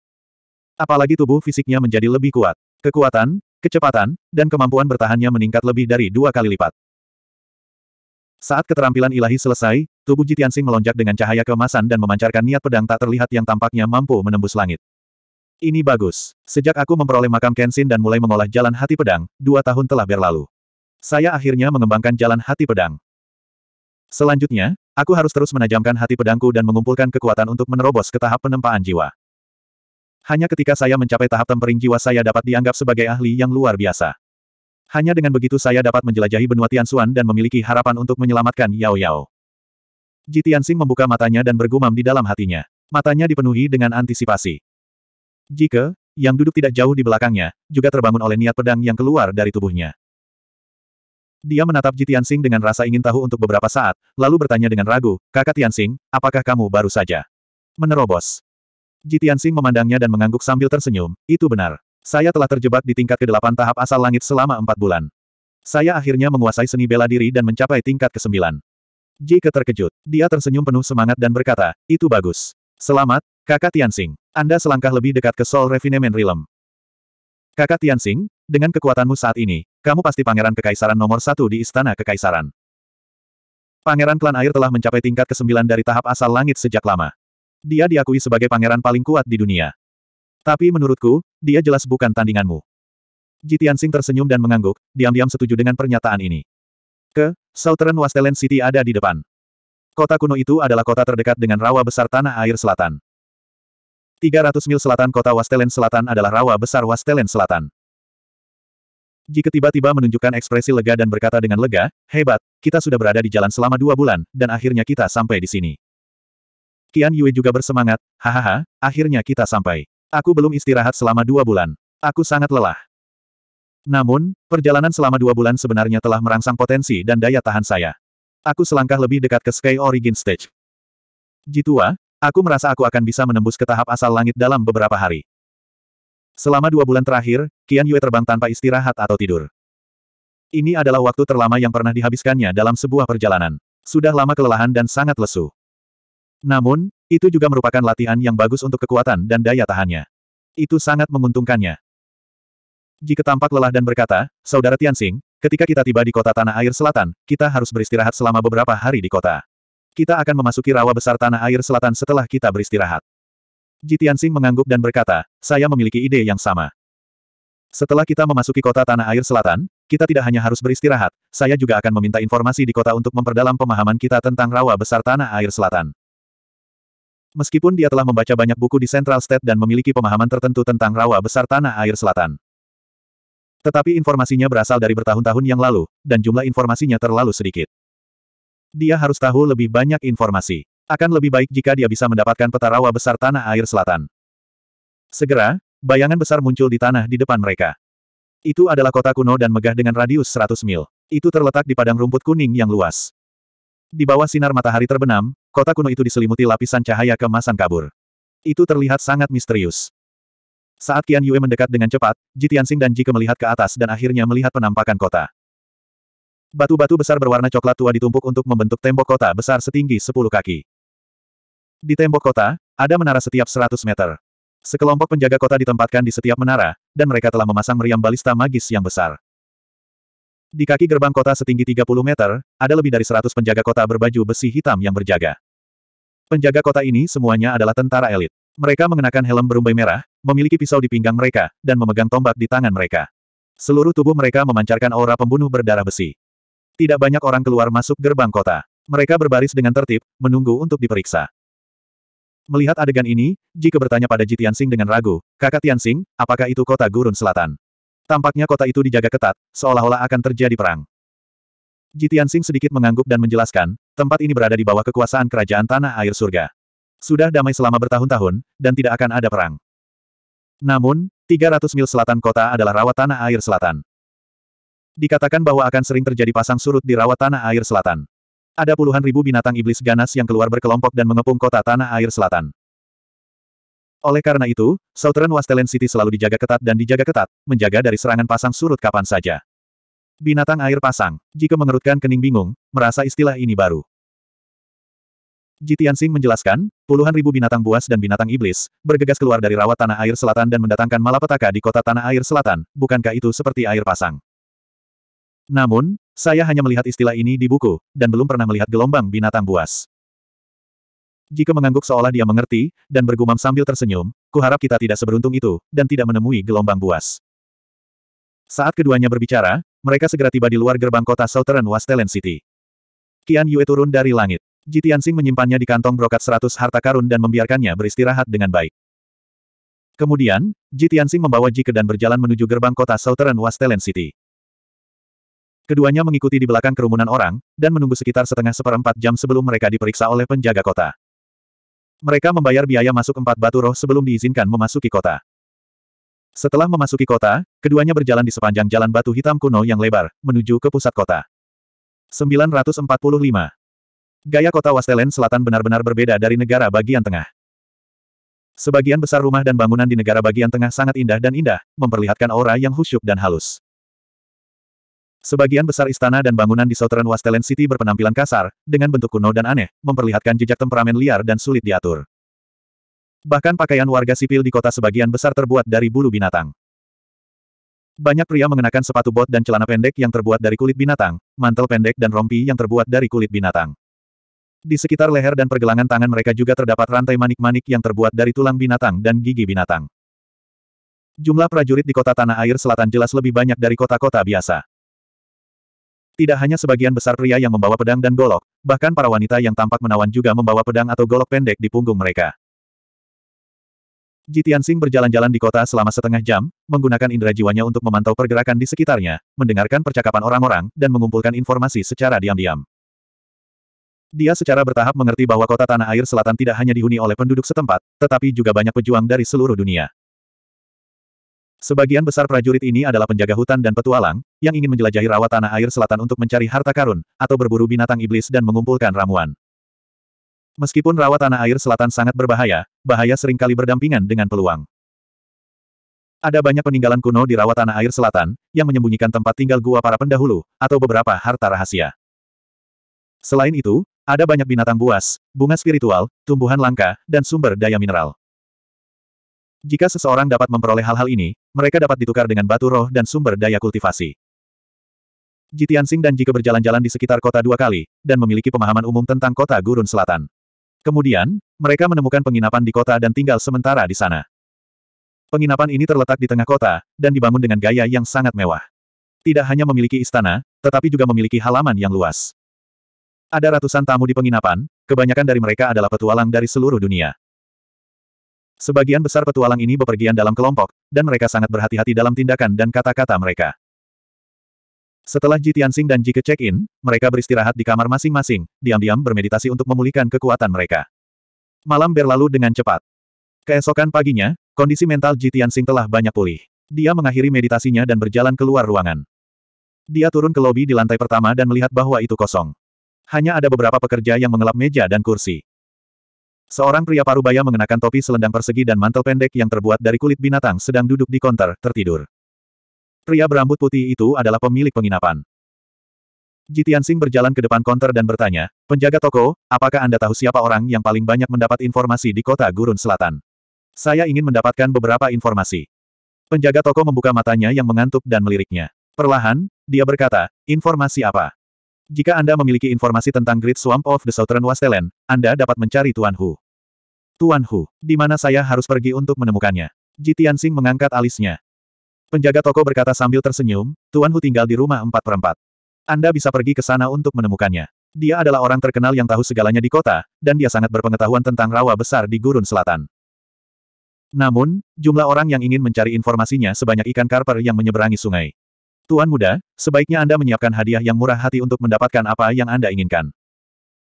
Apalagi tubuh fisiknya menjadi lebih kuat. Kekuatan, kecepatan, dan kemampuan bertahannya meningkat lebih dari dua kali lipat. Saat keterampilan ilahi selesai, tubuh Jitiansing melonjak dengan cahaya keemasan dan memancarkan niat pedang tak terlihat yang tampaknya mampu menembus langit. Ini bagus. Sejak aku memperoleh makam Kenshin dan mulai mengolah jalan hati pedang, dua tahun telah berlalu. Saya akhirnya mengembangkan jalan hati pedang. Selanjutnya, aku harus terus menajamkan hati pedangku dan mengumpulkan kekuatan untuk menerobos ke tahap penempaan jiwa. Hanya ketika saya mencapai tahap tempering jiwa saya dapat dianggap sebagai ahli yang luar biasa. Hanya dengan begitu saya dapat menjelajahi benua Tianxuan dan memiliki harapan untuk menyelamatkan Yao Yao. Ji Tianxing membuka matanya dan bergumam di dalam hatinya. Matanya dipenuhi dengan antisipasi. Jike, yang duduk tidak jauh di belakangnya, juga terbangun oleh niat pedang yang keluar dari tubuhnya. Dia menatap Ji Tianxing dengan rasa ingin tahu untuk beberapa saat, lalu bertanya dengan ragu, kakak Tianxing, apakah kamu baru saja menerobos? Ji Tianxing memandangnya dan mengangguk sambil tersenyum, itu benar. Saya telah terjebak di tingkat ke-8 tahap asal langit selama empat bulan. Saya akhirnya menguasai seni bela diri dan mencapai tingkat ke-9. Ji terkejut. Dia tersenyum penuh semangat dan berkata, itu bagus. Selamat, kakak Tianxing. Anda selangkah lebih dekat ke Soul Refinement Realm. Kakak Tianxing, dengan kekuatanmu saat ini, kamu pasti pangeran kekaisaran nomor satu di Istana Kekaisaran. Pangeran klan air telah mencapai tingkat ke-9 dari tahap asal langit sejak lama. Dia diakui sebagai pangeran paling kuat di dunia. Tapi menurutku, dia jelas bukan tandinganmu. Ji Tianxing tersenyum dan mengangguk, diam-diam setuju dengan pernyataan ini. Ke, Southern Westland City ada di depan. Kota kuno itu adalah kota terdekat dengan rawa besar tanah air selatan. 300 mil selatan kota Wastelen Selatan adalah rawa besar Wastelen Selatan. Jika tiba-tiba menunjukkan ekspresi lega dan berkata dengan lega, hebat, kita sudah berada di jalan selama dua bulan, dan akhirnya kita sampai di sini. Kian Yue juga bersemangat, hahaha, akhirnya kita sampai. Aku belum istirahat selama dua bulan. Aku sangat lelah. Namun, perjalanan selama dua bulan sebenarnya telah merangsang potensi dan daya tahan saya. Aku selangkah lebih dekat ke Sky Origin Stage. Jitua, aku merasa aku akan bisa menembus ke tahap asal langit dalam beberapa hari. Selama dua bulan terakhir, Qian Yue terbang tanpa istirahat atau tidur. Ini adalah waktu terlama yang pernah dihabiskannya dalam sebuah perjalanan. Sudah lama kelelahan dan sangat lesu. Namun, itu juga merupakan latihan yang bagus untuk kekuatan dan daya tahannya. Itu sangat menguntungkannya. Jika tampak lelah dan berkata, Saudara Tianxing, ketika kita tiba di kota Tanah Air Selatan, kita harus beristirahat selama beberapa hari di kota. Kita akan memasuki rawa besar Tanah Air Selatan setelah kita beristirahat. Ji Tianxing mengangguk dan berkata, saya memiliki ide yang sama. Setelah kita memasuki kota Tanah Air Selatan, kita tidak hanya harus beristirahat, saya juga akan meminta informasi di kota untuk memperdalam pemahaman kita tentang rawa besar Tanah Air Selatan. Meskipun dia telah membaca banyak buku di Central State dan memiliki pemahaman tertentu tentang rawa besar Tanah Air Selatan. Tetapi informasinya berasal dari bertahun-tahun yang lalu, dan jumlah informasinya terlalu sedikit. Dia harus tahu lebih banyak informasi. Akan lebih baik jika dia bisa mendapatkan peta rawa besar tanah air selatan. Segera, bayangan besar muncul di tanah di depan mereka. Itu adalah kota kuno dan megah dengan radius 100 mil. Itu terletak di padang rumput kuning yang luas. Di bawah sinar matahari terbenam, kota kuno itu diselimuti lapisan cahaya kemasan kabur. Itu terlihat sangat misterius. Saat Qian Yue mendekat dengan cepat, Ji Tianxing dan Ji Ke melihat ke atas dan akhirnya melihat penampakan kota. Batu-batu besar berwarna coklat tua ditumpuk untuk membentuk tembok kota besar setinggi 10 kaki. Di tembok kota, ada menara setiap 100 meter. Sekelompok penjaga kota ditempatkan di setiap menara, dan mereka telah memasang meriam balista magis yang besar. Di kaki gerbang kota setinggi 30 meter, ada lebih dari 100 penjaga kota berbaju besi hitam yang berjaga. Penjaga kota ini semuanya adalah tentara elit. Mereka mengenakan helm berumbai merah, memiliki pisau di pinggang mereka, dan memegang tombak di tangan mereka. Seluruh tubuh mereka memancarkan aura pembunuh berdarah besi. Tidak banyak orang keluar masuk gerbang kota. Mereka berbaris dengan tertib, menunggu untuk diperiksa. Melihat adegan ini, jika bertanya pada Ji Tianxing dengan ragu, kakak Tianxing, apakah itu kota Gurun Selatan? Tampaknya kota itu dijaga ketat, seolah-olah akan terjadi perang. Ji Tianxing sedikit mengangguk dan menjelaskan, tempat ini berada di bawah kekuasaan kerajaan tanah air surga. Sudah damai selama bertahun-tahun, dan tidak akan ada perang. Namun, 300 mil selatan kota adalah rawa tanah air selatan. Dikatakan bahwa akan sering terjadi pasang surut di rawa tanah air selatan. Ada puluhan ribu binatang iblis ganas yang keluar berkelompok dan mengepung kota tanah air selatan. Oleh karena itu, Southern Wastelen City selalu dijaga ketat dan dijaga ketat, menjaga dari serangan pasang surut kapan saja. Binatang air pasang, jika mengerutkan kening bingung, merasa istilah ini baru. Jitian Tianxing menjelaskan, puluhan ribu binatang buas dan binatang iblis, bergegas keluar dari rawa tanah air selatan dan mendatangkan malapetaka di kota tanah air selatan, bukankah itu seperti air pasang? Namun, saya hanya melihat istilah ini di buku, dan belum pernah melihat gelombang binatang buas. Jika mengangguk seolah dia mengerti, dan bergumam sambil tersenyum, kuharap kita tidak seberuntung itu, dan tidak menemui gelombang buas. Saat keduanya berbicara, mereka segera tiba di luar gerbang kota Southern Wastelen City. Kian Yue turun dari langit. Jitiansing menyimpannya di kantong brokat seratus harta karun dan membiarkannya beristirahat dengan baik. Kemudian, Jitiansing membawa Jike dan berjalan menuju gerbang kota Southern Wastelen City. Keduanya mengikuti di belakang kerumunan orang, dan menunggu sekitar setengah seperempat jam sebelum mereka diperiksa oleh penjaga kota. Mereka membayar biaya masuk empat batu roh sebelum diizinkan memasuki kota. Setelah memasuki kota, keduanya berjalan di sepanjang jalan batu hitam kuno yang lebar, menuju ke pusat kota. 945. Gaya kota Wastelen Selatan benar-benar berbeda dari negara bagian tengah. Sebagian besar rumah dan bangunan di negara bagian tengah sangat indah dan indah, memperlihatkan aura yang khusyuk dan halus. Sebagian besar istana dan bangunan di Southern Wastelen City berpenampilan kasar, dengan bentuk kuno dan aneh, memperlihatkan jejak temperamen liar dan sulit diatur. Bahkan pakaian warga sipil di kota sebagian besar terbuat dari bulu binatang. Banyak pria mengenakan sepatu bot dan celana pendek yang terbuat dari kulit binatang, mantel pendek dan rompi yang terbuat dari kulit binatang. Di sekitar leher dan pergelangan tangan mereka juga terdapat rantai manik-manik yang terbuat dari tulang binatang dan gigi binatang. Jumlah prajurit di kota Tanah Air Selatan jelas lebih banyak dari kota-kota biasa. Tidak hanya sebagian besar pria yang membawa pedang dan golok, bahkan para wanita yang tampak menawan juga membawa pedang atau golok pendek di punggung mereka. Jitian Singh berjalan-jalan di kota selama setengah jam, menggunakan indera jiwanya untuk memantau pergerakan di sekitarnya, mendengarkan percakapan orang-orang, dan mengumpulkan informasi secara diam-diam. Dia secara bertahap mengerti bahwa kota tanah air selatan tidak hanya dihuni oleh penduduk setempat, tetapi juga banyak pejuang dari seluruh dunia. Sebagian besar prajurit ini adalah penjaga hutan dan petualang, yang ingin menjelajahi rawa tanah air selatan untuk mencari harta karun, atau berburu binatang iblis dan mengumpulkan ramuan. Meskipun rawa tanah air selatan sangat berbahaya, bahaya seringkali berdampingan dengan peluang. Ada banyak peninggalan kuno di rawa tanah air selatan, yang menyembunyikan tempat tinggal gua para pendahulu, atau beberapa harta rahasia. Selain itu, ada banyak binatang buas, bunga spiritual, tumbuhan langka, dan sumber daya mineral. Jika seseorang dapat memperoleh hal-hal ini, mereka dapat ditukar dengan batu roh dan sumber daya kultivasi. Jitiansing dan Jike berjalan-jalan di sekitar kota dua kali, dan memiliki pemahaman umum tentang kota gurun selatan. Kemudian, mereka menemukan penginapan di kota dan tinggal sementara di sana. Penginapan ini terletak di tengah kota, dan dibangun dengan gaya yang sangat mewah. Tidak hanya memiliki istana, tetapi juga memiliki halaman yang luas. Ada ratusan tamu di penginapan, kebanyakan dari mereka adalah petualang dari seluruh dunia. Sebagian besar petualang ini bepergian dalam kelompok, dan mereka sangat berhati-hati dalam tindakan dan kata-kata mereka. Setelah Ji Tianxing dan Ji ke check-in, mereka beristirahat di kamar masing-masing, diam-diam bermeditasi untuk memulihkan kekuatan mereka. Malam berlalu dengan cepat. Keesokan paginya, kondisi mental Ji Tianxing telah banyak pulih. Dia mengakhiri meditasinya dan berjalan keluar ruangan. Dia turun ke lobi di lantai pertama dan melihat bahwa itu kosong. Hanya ada beberapa pekerja yang mengelap meja dan kursi. Seorang pria parubaya mengenakan topi selendang persegi dan mantel pendek yang terbuat dari kulit binatang sedang duduk di konter, tertidur. Pria berambut putih itu adalah pemilik penginapan. Jitian Singh berjalan ke depan konter dan bertanya, penjaga toko, apakah Anda tahu siapa orang yang paling banyak mendapat informasi di kota Gurun Selatan? Saya ingin mendapatkan beberapa informasi. Penjaga toko membuka matanya yang mengantuk dan meliriknya. Perlahan, dia berkata, informasi apa? Jika Anda memiliki informasi tentang Great Swamp of the Southern Wasteland, Anda dapat mencari Tuan Hu. Tuan Hu, di mana saya harus pergi untuk menemukannya? Ji Tianxing mengangkat alisnya. Penjaga toko berkata sambil tersenyum, Tuan Hu tinggal di rumah empat perempat. Anda bisa pergi ke sana untuk menemukannya. Dia adalah orang terkenal yang tahu segalanya di kota, dan dia sangat berpengetahuan tentang rawa besar di gurun selatan. Namun, jumlah orang yang ingin mencari informasinya sebanyak ikan karper yang menyeberangi sungai. Tuan muda, sebaiknya Anda menyiapkan hadiah yang murah hati untuk mendapatkan apa yang Anda inginkan.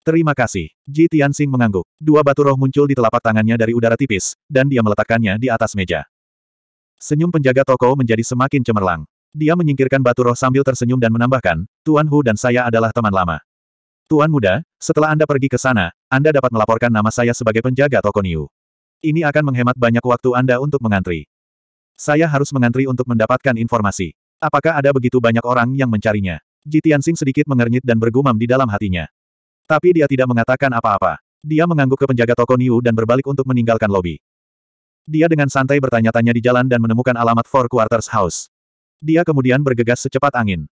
Terima kasih. Ji Tianxing mengangguk. Dua batu roh muncul di telapak tangannya dari udara tipis, dan dia meletakkannya di atas meja. Senyum penjaga toko menjadi semakin cemerlang. Dia menyingkirkan batu roh sambil tersenyum dan menambahkan, Tuan Hu dan saya adalah teman lama. Tuan muda, setelah Anda pergi ke sana, Anda dapat melaporkan nama saya sebagai penjaga toko Niu. Ini akan menghemat banyak waktu Anda untuk mengantri. Saya harus mengantri untuk mendapatkan informasi. Apakah ada begitu banyak orang yang mencarinya? Jitiansing sedikit mengernyit dan bergumam di dalam hatinya. Tapi dia tidak mengatakan apa-apa. Dia mengangguk ke penjaga toko Niu dan berbalik untuk meninggalkan lobi. Dia dengan santai bertanya-tanya di jalan dan menemukan alamat Four Quarters House. Dia kemudian bergegas secepat angin.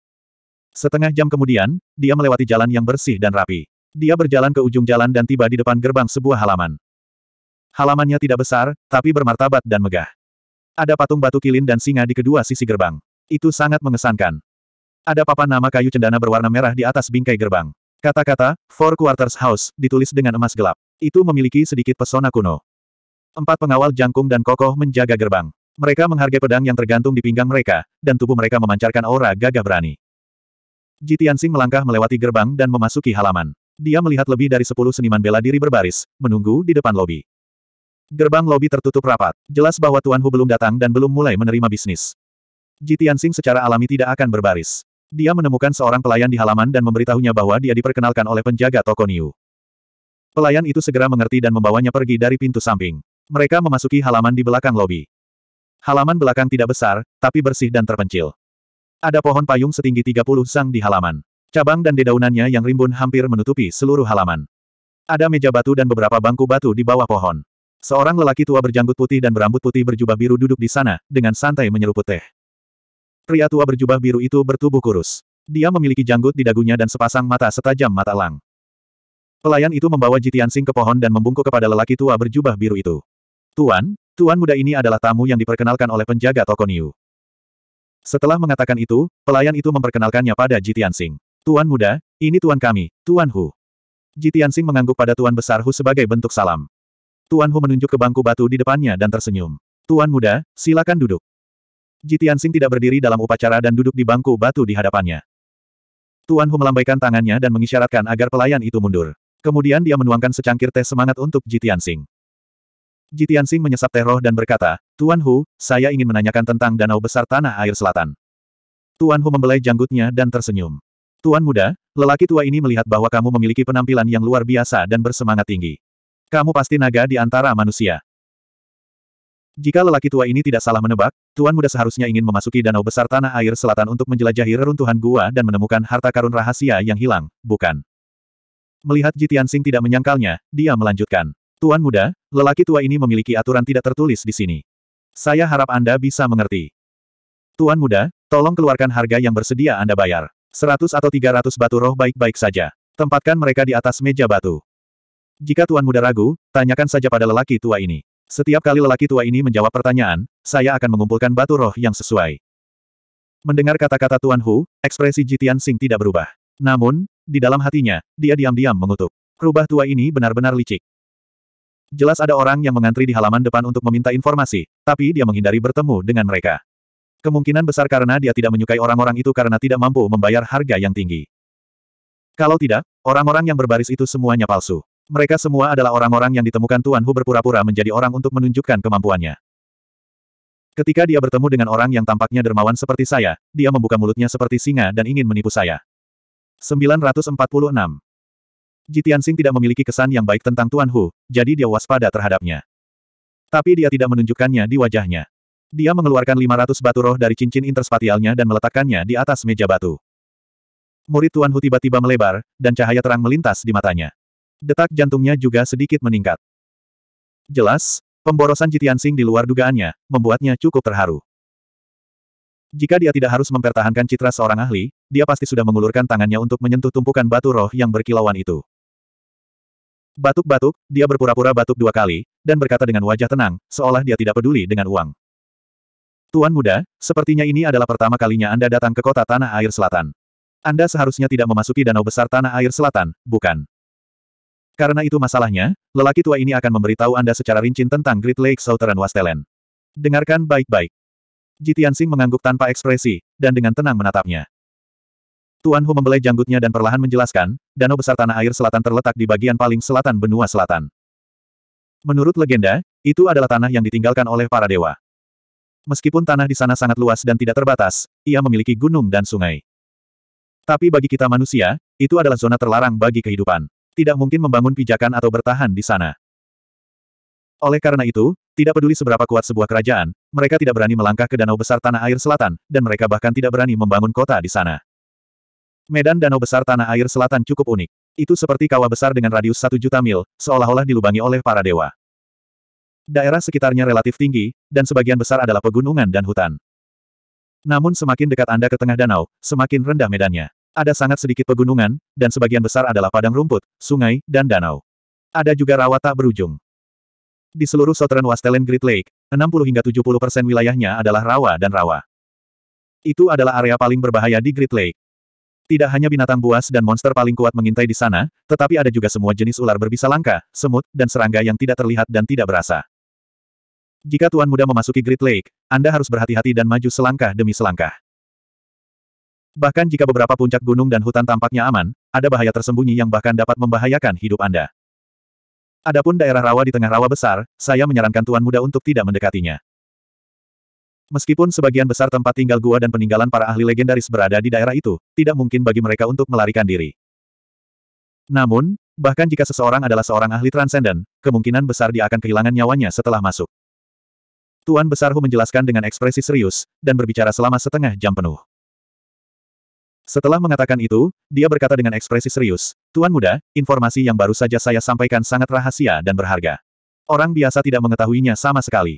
Setengah jam kemudian, dia melewati jalan yang bersih dan rapi. Dia berjalan ke ujung jalan dan tiba di depan gerbang sebuah halaman. Halamannya tidak besar, tapi bermartabat dan megah. Ada patung batu kilin dan singa di kedua sisi gerbang. Itu sangat mengesankan. Ada papan nama kayu cendana berwarna merah di atas bingkai gerbang. Kata-kata, Four Quarters House, ditulis dengan emas gelap. Itu memiliki sedikit pesona kuno. Empat pengawal jangkung dan kokoh menjaga gerbang. Mereka menghargai pedang yang tergantung di pinggang mereka, dan tubuh mereka memancarkan aura gagah berani. Jitiansing melangkah melewati gerbang dan memasuki halaman. Dia melihat lebih dari sepuluh seniman bela diri berbaris, menunggu di depan lobi. Gerbang lobi tertutup rapat. Jelas bahwa Tuan Hu belum datang dan belum mulai menerima bisnis. Ji Tianxing secara alami tidak akan berbaris. Dia menemukan seorang pelayan di halaman dan memberitahunya bahwa dia diperkenalkan oleh penjaga toko Niu. Pelayan itu segera mengerti dan membawanya pergi dari pintu samping. Mereka memasuki halaman di belakang lobi. Halaman belakang tidak besar, tapi bersih dan terpencil. Ada pohon payung setinggi 30 sang di halaman. Cabang dan dedaunannya yang rimbun hampir menutupi seluruh halaman. Ada meja batu dan beberapa bangku batu di bawah pohon. Seorang lelaki tua berjanggut putih dan berambut putih berjubah biru duduk di sana, dengan santai menyeruput teh. Pria tua berjubah biru itu bertubuh kurus. Dia memiliki janggut di dagunya dan sepasang mata setajam mata elang. Pelayan itu membawa Jitian ke pohon dan membungkuk kepada lelaki tua berjubah biru itu. Tuan, tuan muda ini adalah tamu yang diperkenalkan oleh penjaga toko Niu. Setelah mengatakan itu, pelayan itu memperkenalkannya pada Jitian Tuan muda, ini tuan kami, Tuan Hu. Jitian mengangguk pada Tuan Besar Hu sebagai bentuk salam. Tuan Hu menunjuk ke bangku batu di depannya dan tersenyum. Tuan muda, silakan duduk. Jitiansing tidak berdiri dalam upacara dan duduk di bangku batu di hadapannya. Tuan Hu melambaikan tangannya dan mengisyaratkan agar pelayan itu mundur. Kemudian dia menuangkan secangkir teh semangat untuk Jitiansing. Jitiansing menyesap teh roh dan berkata, Tuan Hu, saya ingin menanyakan tentang danau besar tanah air selatan. Tuan Hu membelai janggutnya dan tersenyum. Tuan muda, lelaki tua ini melihat bahwa kamu memiliki penampilan yang luar biasa dan bersemangat tinggi. Kamu pasti naga di antara manusia. Jika lelaki tua ini tidak salah menebak, Tuan Muda seharusnya ingin memasuki danau besar tanah air selatan untuk menjelajahi reruntuhan gua dan menemukan harta karun rahasia yang hilang, bukan? Melihat Jitian Sing tidak menyangkalnya, dia melanjutkan. Tuan Muda, lelaki tua ini memiliki aturan tidak tertulis di sini. Saya harap Anda bisa mengerti. Tuan Muda, tolong keluarkan harga yang bersedia Anda bayar. 100 atau 300 batu roh baik-baik saja. Tempatkan mereka di atas meja batu. Jika Tuan Muda ragu, tanyakan saja pada lelaki tua ini. Setiap kali lelaki tua ini menjawab pertanyaan, saya akan mengumpulkan batu roh yang sesuai. Mendengar kata-kata Tuan Hu, ekspresi Jitian Sing tidak berubah. Namun, di dalam hatinya, dia diam-diam mengutuk. Rubah tua ini benar-benar licik. Jelas ada orang yang mengantri di halaman depan untuk meminta informasi, tapi dia menghindari bertemu dengan mereka. Kemungkinan besar karena dia tidak menyukai orang-orang itu karena tidak mampu membayar harga yang tinggi. Kalau tidak, orang-orang yang berbaris itu semuanya palsu. Mereka semua adalah orang-orang yang ditemukan Tuan Hu berpura-pura menjadi orang untuk menunjukkan kemampuannya. Ketika dia bertemu dengan orang yang tampaknya dermawan seperti saya, dia membuka mulutnya seperti singa dan ingin menipu saya. 946. Jitiansing tidak memiliki kesan yang baik tentang Tuan Hu, jadi dia waspada terhadapnya. Tapi dia tidak menunjukkannya di wajahnya. Dia mengeluarkan 500 batu roh dari cincin interspatialnya dan meletakkannya di atas meja batu. Murid Tuan Hu tiba-tiba melebar, dan cahaya terang melintas di matanya. Detak jantungnya juga sedikit meningkat. Jelas, pemborosan Jitiansing di luar dugaannya, membuatnya cukup terharu. Jika dia tidak harus mempertahankan citra seorang ahli, dia pasti sudah mengulurkan tangannya untuk menyentuh tumpukan batu roh yang berkilauan itu. Batuk-batuk, dia berpura-pura batuk dua kali, dan berkata dengan wajah tenang, seolah dia tidak peduli dengan uang. Tuan muda, sepertinya ini adalah pertama kalinya Anda datang ke kota Tanah Air Selatan. Anda seharusnya tidak memasuki danau besar Tanah Air Selatan, bukan? Karena itu masalahnya, lelaki tua ini akan memberitahu Anda secara rinci tentang Great Lake Southern Wasteland. Dengarkan baik-baik. Jitian Sing mengangguk tanpa ekspresi, dan dengan tenang menatapnya. Tuan Hu membelai janggutnya dan perlahan menjelaskan, danau besar tanah air selatan terletak di bagian paling selatan benua selatan. Menurut legenda, itu adalah tanah yang ditinggalkan oleh para dewa. Meskipun tanah di sana sangat luas dan tidak terbatas, ia memiliki gunung dan sungai. Tapi bagi kita manusia, itu adalah zona terlarang bagi kehidupan tidak mungkin membangun pijakan atau bertahan di sana. Oleh karena itu, tidak peduli seberapa kuat sebuah kerajaan, mereka tidak berani melangkah ke danau besar tanah air selatan, dan mereka bahkan tidak berani membangun kota di sana. Medan danau besar tanah air selatan cukup unik. Itu seperti kawah besar dengan radius satu juta mil, seolah-olah dilubangi oleh para dewa. Daerah sekitarnya relatif tinggi, dan sebagian besar adalah pegunungan dan hutan. Namun semakin dekat Anda ke tengah danau, semakin rendah medannya ada sangat sedikit pegunungan, dan sebagian besar adalah padang rumput, sungai, dan danau. Ada juga rawa tak berujung. Di seluruh Southern Wastelen Great Lake, 60 hingga 70 persen wilayahnya adalah rawa dan rawa. Itu adalah area paling berbahaya di Great Lake. Tidak hanya binatang buas dan monster paling kuat mengintai di sana, tetapi ada juga semua jenis ular berbisa langka, semut, dan serangga yang tidak terlihat dan tidak berasa. Jika Tuan Muda memasuki Great Lake, Anda harus berhati-hati dan maju selangkah demi selangkah. Bahkan jika beberapa puncak gunung dan hutan tampaknya aman, ada bahaya tersembunyi yang bahkan dapat membahayakan hidup Anda. Adapun daerah rawa di tengah rawa besar, saya menyarankan Tuan Muda untuk tidak mendekatinya. Meskipun sebagian besar tempat tinggal gua dan peninggalan para ahli legendaris berada di daerah itu, tidak mungkin bagi mereka untuk melarikan diri. Namun, bahkan jika seseorang adalah seorang ahli transenden, kemungkinan besar dia akan kehilangan nyawanya setelah masuk. Tuan Besar Hu menjelaskan dengan ekspresi serius, dan berbicara selama setengah jam penuh. Setelah mengatakan itu, dia berkata dengan ekspresi serius, Tuan Muda, informasi yang baru saja saya sampaikan sangat rahasia dan berharga. Orang biasa tidak mengetahuinya sama sekali.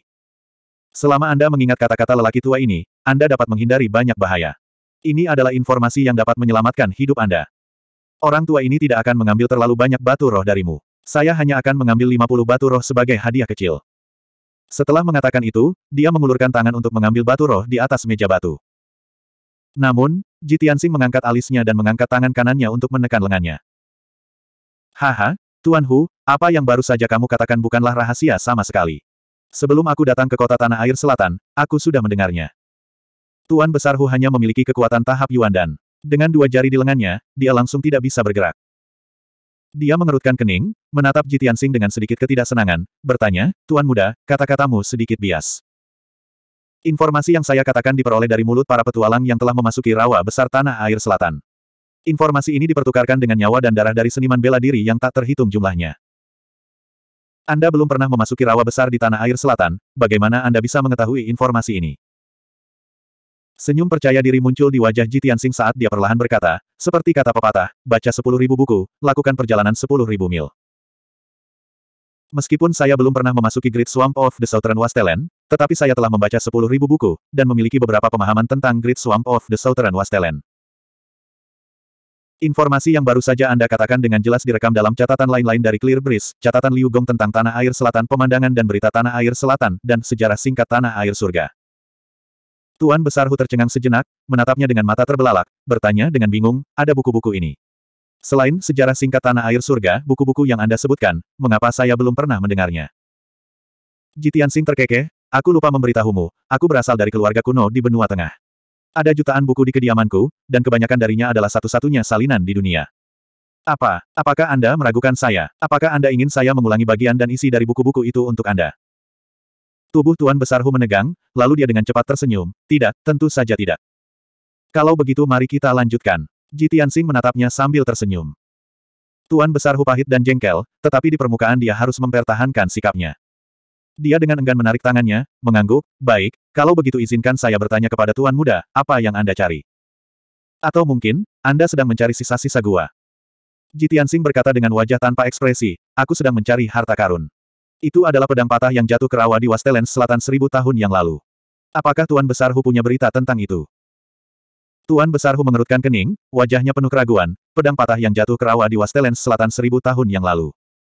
Selama Anda mengingat kata-kata lelaki tua ini, Anda dapat menghindari banyak bahaya. Ini adalah informasi yang dapat menyelamatkan hidup Anda. Orang tua ini tidak akan mengambil terlalu banyak batu roh darimu. Saya hanya akan mengambil 50 batu roh sebagai hadiah kecil. Setelah mengatakan itu, dia mengulurkan tangan untuk mengambil batu roh di atas meja batu. Namun, Jitiansing mengangkat alisnya dan mengangkat tangan kanannya untuk menekan lengannya. Haha, Tuan Hu, apa yang baru saja kamu katakan bukanlah rahasia sama sekali. Sebelum aku datang ke kota Tanah Air Selatan, aku sudah mendengarnya. Tuan Besar Hu hanya memiliki kekuatan tahap Yuan Dan. Dengan dua jari di lengannya, dia langsung tidak bisa bergerak. Dia mengerutkan kening, menatap Jitiansing dengan sedikit ketidaksenangan, bertanya, Tuan Muda, kata-katamu sedikit bias. Informasi yang saya katakan diperoleh dari mulut para petualang yang telah memasuki rawa besar tanah air selatan. Informasi ini dipertukarkan dengan nyawa dan darah dari seniman bela diri yang tak terhitung jumlahnya. Anda belum pernah memasuki rawa besar di tanah air selatan, bagaimana Anda bisa mengetahui informasi ini? Senyum percaya diri muncul di wajah Jitian Sing saat dia perlahan berkata, seperti kata pepatah, baca sepuluh ribu buku, lakukan perjalanan sepuluh ribu mil. Meskipun saya belum pernah memasuki Great Swamp of the Southern Wasteland, tetapi saya telah membaca sepuluh ribu buku, dan memiliki beberapa pemahaman tentang Great Swamp of the Southern Wasteland. Informasi yang baru saja Anda katakan dengan jelas direkam dalam catatan lain-lain dari Clear Breeze, catatan Liu Gong tentang tanah air selatan pemandangan dan berita tanah air selatan, dan sejarah singkat tanah air surga. Tuan Besar Hu tercengang sejenak, menatapnya dengan mata terbelalak, bertanya dengan bingung, ada buku-buku ini. Selain sejarah singkat tanah air surga, buku-buku yang Anda sebutkan, mengapa saya belum pernah mendengarnya? Jitian Sing terkekeh, Aku lupa memberitahumu, aku berasal dari keluarga kuno di benua tengah. Ada jutaan buku di kediamanku, dan kebanyakan darinya adalah satu-satunya salinan di dunia. Apa? Apakah Anda meragukan saya? Apakah Anda ingin saya mengulangi bagian dan isi dari buku-buku itu untuk Anda? Tubuh Tuan Besar Hu menegang, lalu dia dengan cepat tersenyum. Tidak, tentu saja tidak. Kalau begitu mari kita lanjutkan. Ji Tianxing menatapnya sambil tersenyum. Tuan Besar Hu pahit dan jengkel, tetapi di permukaan dia harus mempertahankan sikapnya. Dia dengan enggan menarik tangannya, mengangguk, baik, kalau begitu izinkan saya bertanya kepada Tuan Muda, apa yang Anda cari? Atau mungkin, Anda sedang mencari sisa-sisa gua. Jitiansing berkata dengan wajah tanpa ekspresi, aku sedang mencari harta karun. Itu adalah pedang patah yang jatuh ke rawa di Wastelen selatan seribu tahun yang lalu. Apakah Tuan Besar Hu punya berita tentang itu? Tuan Besar Hu mengerutkan kening, wajahnya penuh keraguan, pedang patah yang jatuh ke rawa di Wastelen selatan seribu tahun yang lalu.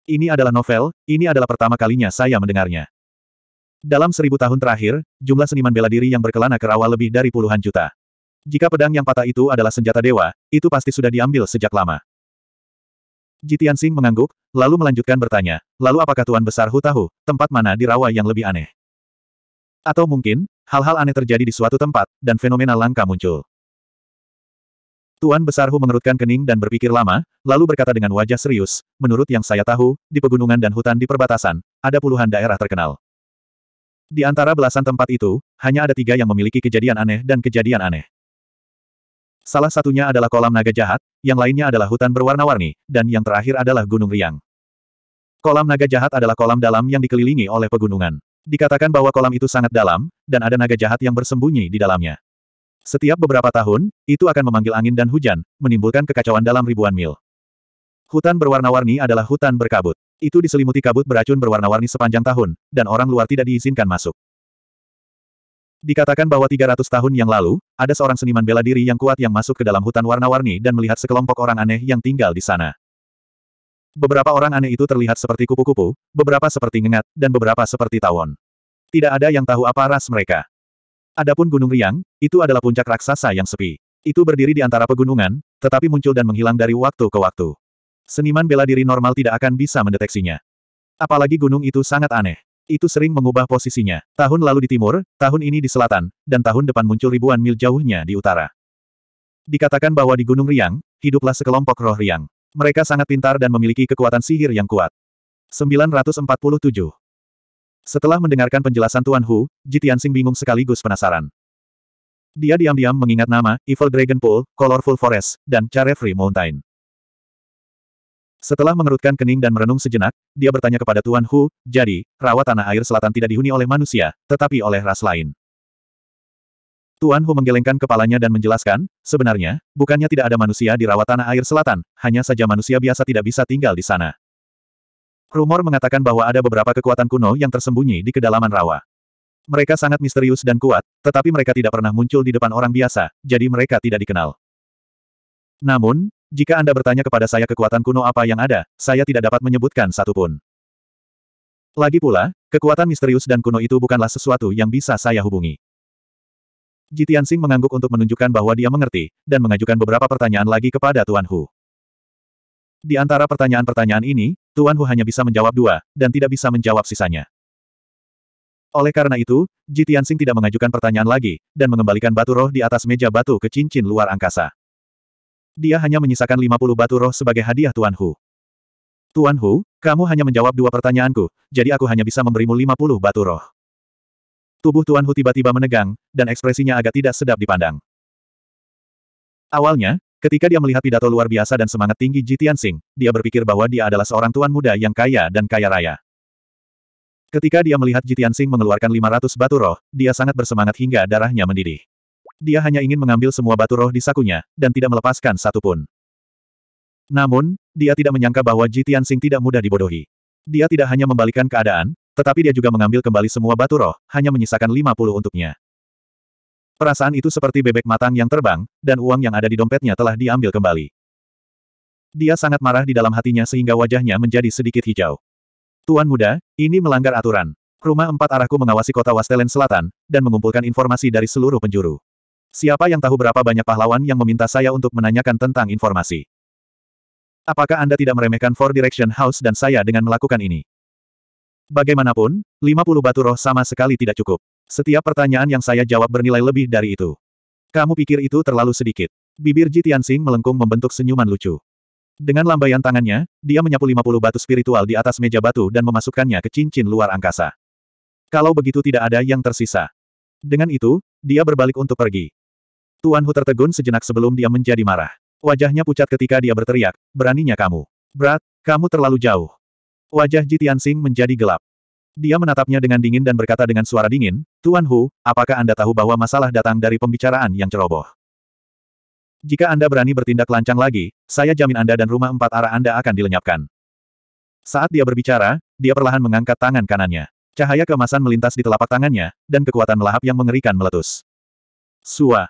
Ini adalah novel, ini adalah pertama kalinya saya mendengarnya. Dalam seribu tahun terakhir, jumlah seniman bela diri yang berkelana ke rawa lebih dari puluhan juta. Jika pedang yang patah itu adalah senjata dewa, itu pasti sudah diambil sejak lama. Jitian Singh mengangguk, lalu melanjutkan bertanya, lalu apakah Tuan Besar Hu tahu, tempat mana di rawa yang lebih aneh? Atau mungkin, hal-hal aneh terjadi di suatu tempat, dan fenomena langka muncul. Tuan Besar Hu mengerutkan kening dan berpikir lama, lalu berkata dengan wajah serius, menurut yang saya tahu, di pegunungan dan hutan di perbatasan, ada puluhan daerah terkenal. Di antara belasan tempat itu, hanya ada tiga yang memiliki kejadian aneh dan kejadian aneh. Salah satunya adalah kolam naga jahat, yang lainnya adalah hutan berwarna-warni, dan yang terakhir adalah Gunung Riang. Kolam naga jahat adalah kolam dalam yang dikelilingi oleh pegunungan. Dikatakan bahwa kolam itu sangat dalam, dan ada naga jahat yang bersembunyi di dalamnya. Setiap beberapa tahun, itu akan memanggil angin dan hujan, menimbulkan kekacauan dalam ribuan mil. Hutan berwarna-warni adalah hutan berkabut. Itu diselimuti kabut beracun berwarna-warni sepanjang tahun, dan orang luar tidak diizinkan masuk. Dikatakan bahwa 300 tahun yang lalu, ada seorang seniman bela diri yang kuat yang masuk ke dalam hutan warna-warni dan melihat sekelompok orang aneh yang tinggal di sana. Beberapa orang aneh itu terlihat seperti kupu-kupu, beberapa seperti ngengat, dan beberapa seperti tawon. Tidak ada yang tahu apa ras mereka. Adapun Gunung Riang, itu adalah puncak raksasa yang sepi. Itu berdiri di antara pegunungan, tetapi muncul dan menghilang dari waktu ke waktu. Seniman bela diri normal tidak akan bisa mendeteksinya. Apalagi gunung itu sangat aneh. Itu sering mengubah posisinya. Tahun lalu di timur, tahun ini di selatan, dan tahun depan muncul ribuan mil jauhnya di utara. Dikatakan bahwa di Gunung Riang, hiduplah sekelompok roh Riang. Mereka sangat pintar dan memiliki kekuatan sihir yang kuat. 947 setelah mendengarkan penjelasan Tuan Hu, Jitiansing bingung sekaligus penasaran. Dia diam-diam mengingat nama, Evil Dragon Pool, Colorful Forest, dan Carefree Mountain. Setelah mengerutkan kening dan merenung sejenak, dia bertanya kepada Tuan Hu, jadi, rawa tanah air selatan tidak dihuni oleh manusia, tetapi oleh ras lain. Tuan Hu menggelengkan kepalanya dan menjelaskan, sebenarnya, bukannya tidak ada manusia di rawa tanah air selatan, hanya saja manusia biasa tidak bisa tinggal di sana. Rumor mengatakan bahwa ada beberapa kekuatan kuno yang tersembunyi di kedalaman rawa. Mereka sangat misterius dan kuat, tetapi mereka tidak pernah muncul di depan orang biasa, jadi mereka tidak dikenal. Namun, jika Anda bertanya kepada saya kekuatan kuno apa yang ada, saya tidak dapat menyebutkan satupun. Lagi pula, kekuatan misterius dan kuno itu bukanlah sesuatu yang bisa saya hubungi. Jitian Sing mengangguk untuk menunjukkan bahwa dia mengerti, dan mengajukan beberapa pertanyaan lagi kepada Tuan Hu. Di antara pertanyaan-pertanyaan ini, Tuan Hu hanya bisa menjawab dua, dan tidak bisa menjawab sisanya. Oleh karena itu, Ji Tianxing tidak mengajukan pertanyaan lagi, dan mengembalikan batu roh di atas meja batu ke cincin luar angkasa. Dia hanya menyisakan 50 batu roh sebagai hadiah Tuan Hu. Tuan Hu, kamu hanya menjawab dua pertanyaanku, jadi aku hanya bisa memberimu 50 batu roh. Tubuh Tuan Hu tiba-tiba menegang, dan ekspresinya agak tidak sedap dipandang. Awalnya, Ketika dia melihat pidato luar biasa dan semangat tinggi Ji Tianxing, dia berpikir bahwa dia adalah seorang tuan muda yang kaya dan kaya raya. Ketika dia melihat Ji Tianxing mengeluarkan 500 batu roh, dia sangat bersemangat hingga darahnya mendidih. Dia hanya ingin mengambil semua batu roh di sakunya, dan tidak melepaskan satupun. Namun, dia tidak menyangka bahwa Ji Tianxing tidak mudah dibodohi. Dia tidak hanya membalikan keadaan, tetapi dia juga mengambil kembali semua batu roh, hanya menyisakan 50 untuknya. Perasaan itu seperti bebek matang yang terbang, dan uang yang ada di dompetnya telah diambil kembali. Dia sangat marah di dalam hatinya sehingga wajahnya menjadi sedikit hijau. Tuan muda, ini melanggar aturan. Rumah empat arahku mengawasi kota Wastelen Selatan, dan mengumpulkan informasi dari seluruh penjuru. Siapa yang tahu berapa banyak pahlawan yang meminta saya untuk menanyakan tentang informasi? Apakah Anda tidak meremehkan Four Direction House dan saya dengan melakukan ini? Bagaimanapun, 50 batu roh sama sekali tidak cukup. Setiap pertanyaan yang saya jawab bernilai lebih dari itu. Kamu pikir itu terlalu sedikit. Bibir Ji Tianxing melengkung membentuk senyuman lucu. Dengan lambaian tangannya, dia menyapu 50 batu spiritual di atas meja batu dan memasukkannya ke cincin luar angkasa. Kalau begitu tidak ada yang tersisa. Dengan itu, dia berbalik untuk pergi. Tuan Hu tertegun sejenak sebelum dia menjadi marah. Wajahnya pucat ketika dia berteriak, beraninya kamu. Brat, kamu terlalu jauh. Wajah Ji Tianxing menjadi gelap. Dia menatapnya dengan dingin dan berkata dengan suara dingin, Tuan Hu, apakah Anda tahu bahwa masalah datang dari pembicaraan yang ceroboh? Jika Anda berani bertindak lancang lagi, saya jamin Anda dan rumah empat arah Anda akan dilenyapkan. Saat dia berbicara, dia perlahan mengangkat tangan kanannya. Cahaya kemasan melintas di telapak tangannya, dan kekuatan melahap yang mengerikan meletus. Sua.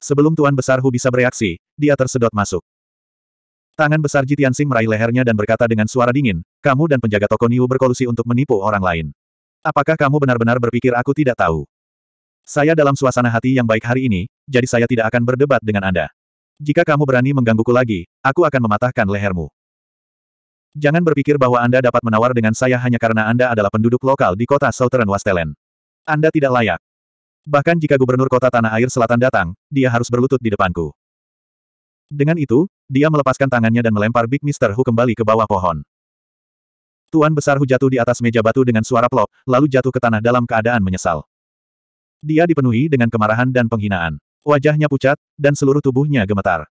Sebelum Tuan Besar Hu bisa bereaksi, dia tersedot masuk. Tangan besar Jitian Jitiansing meraih lehernya dan berkata dengan suara dingin, kamu dan penjaga toko Niu berkolusi untuk menipu orang lain. Apakah kamu benar-benar berpikir aku tidak tahu? Saya dalam suasana hati yang baik hari ini, jadi saya tidak akan berdebat dengan Anda. Jika kamu berani menggangguku lagi, aku akan mematahkan lehermu. Jangan berpikir bahwa Anda dapat menawar dengan saya hanya karena Anda adalah penduduk lokal di kota Southern Wastelen. Anda tidak layak. Bahkan jika gubernur kota tanah air selatan datang, dia harus berlutut di depanku. Dengan itu, dia melepaskan tangannya dan melempar Big Mister Hu kembali ke bawah pohon. Tuan Besar Hu jatuh di atas meja batu dengan suara plop, lalu jatuh ke tanah dalam keadaan menyesal. Dia dipenuhi dengan kemarahan dan penghinaan. Wajahnya pucat, dan seluruh tubuhnya gemetar.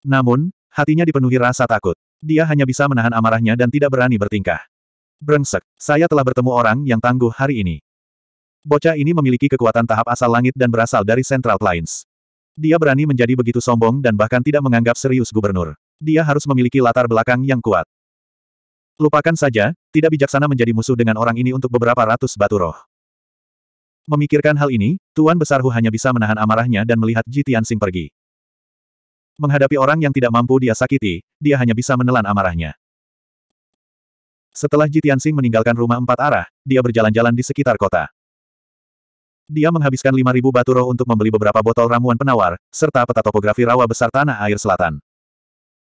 Namun, hatinya dipenuhi rasa takut. Dia hanya bisa menahan amarahnya dan tidak berani bertingkah. Brengsek, saya telah bertemu orang yang tangguh hari ini. Bocah ini memiliki kekuatan tahap asal langit dan berasal dari Central Plains. Dia berani menjadi begitu sombong dan bahkan tidak menganggap serius gubernur. Dia harus memiliki latar belakang yang kuat. Lupakan saja, tidak bijaksana menjadi musuh dengan orang ini untuk beberapa ratus batu roh. Memikirkan hal ini, Tuan Besar Hu hanya bisa menahan amarahnya dan melihat Ji Tianxing pergi. Menghadapi orang yang tidak mampu dia sakiti, dia hanya bisa menelan amarahnya. Setelah Ji Tianxing meninggalkan rumah empat arah, dia berjalan-jalan di sekitar kota. Dia menghabiskan 5.000 batu roh untuk membeli beberapa botol ramuan penawar, serta peta topografi rawa besar tanah air selatan.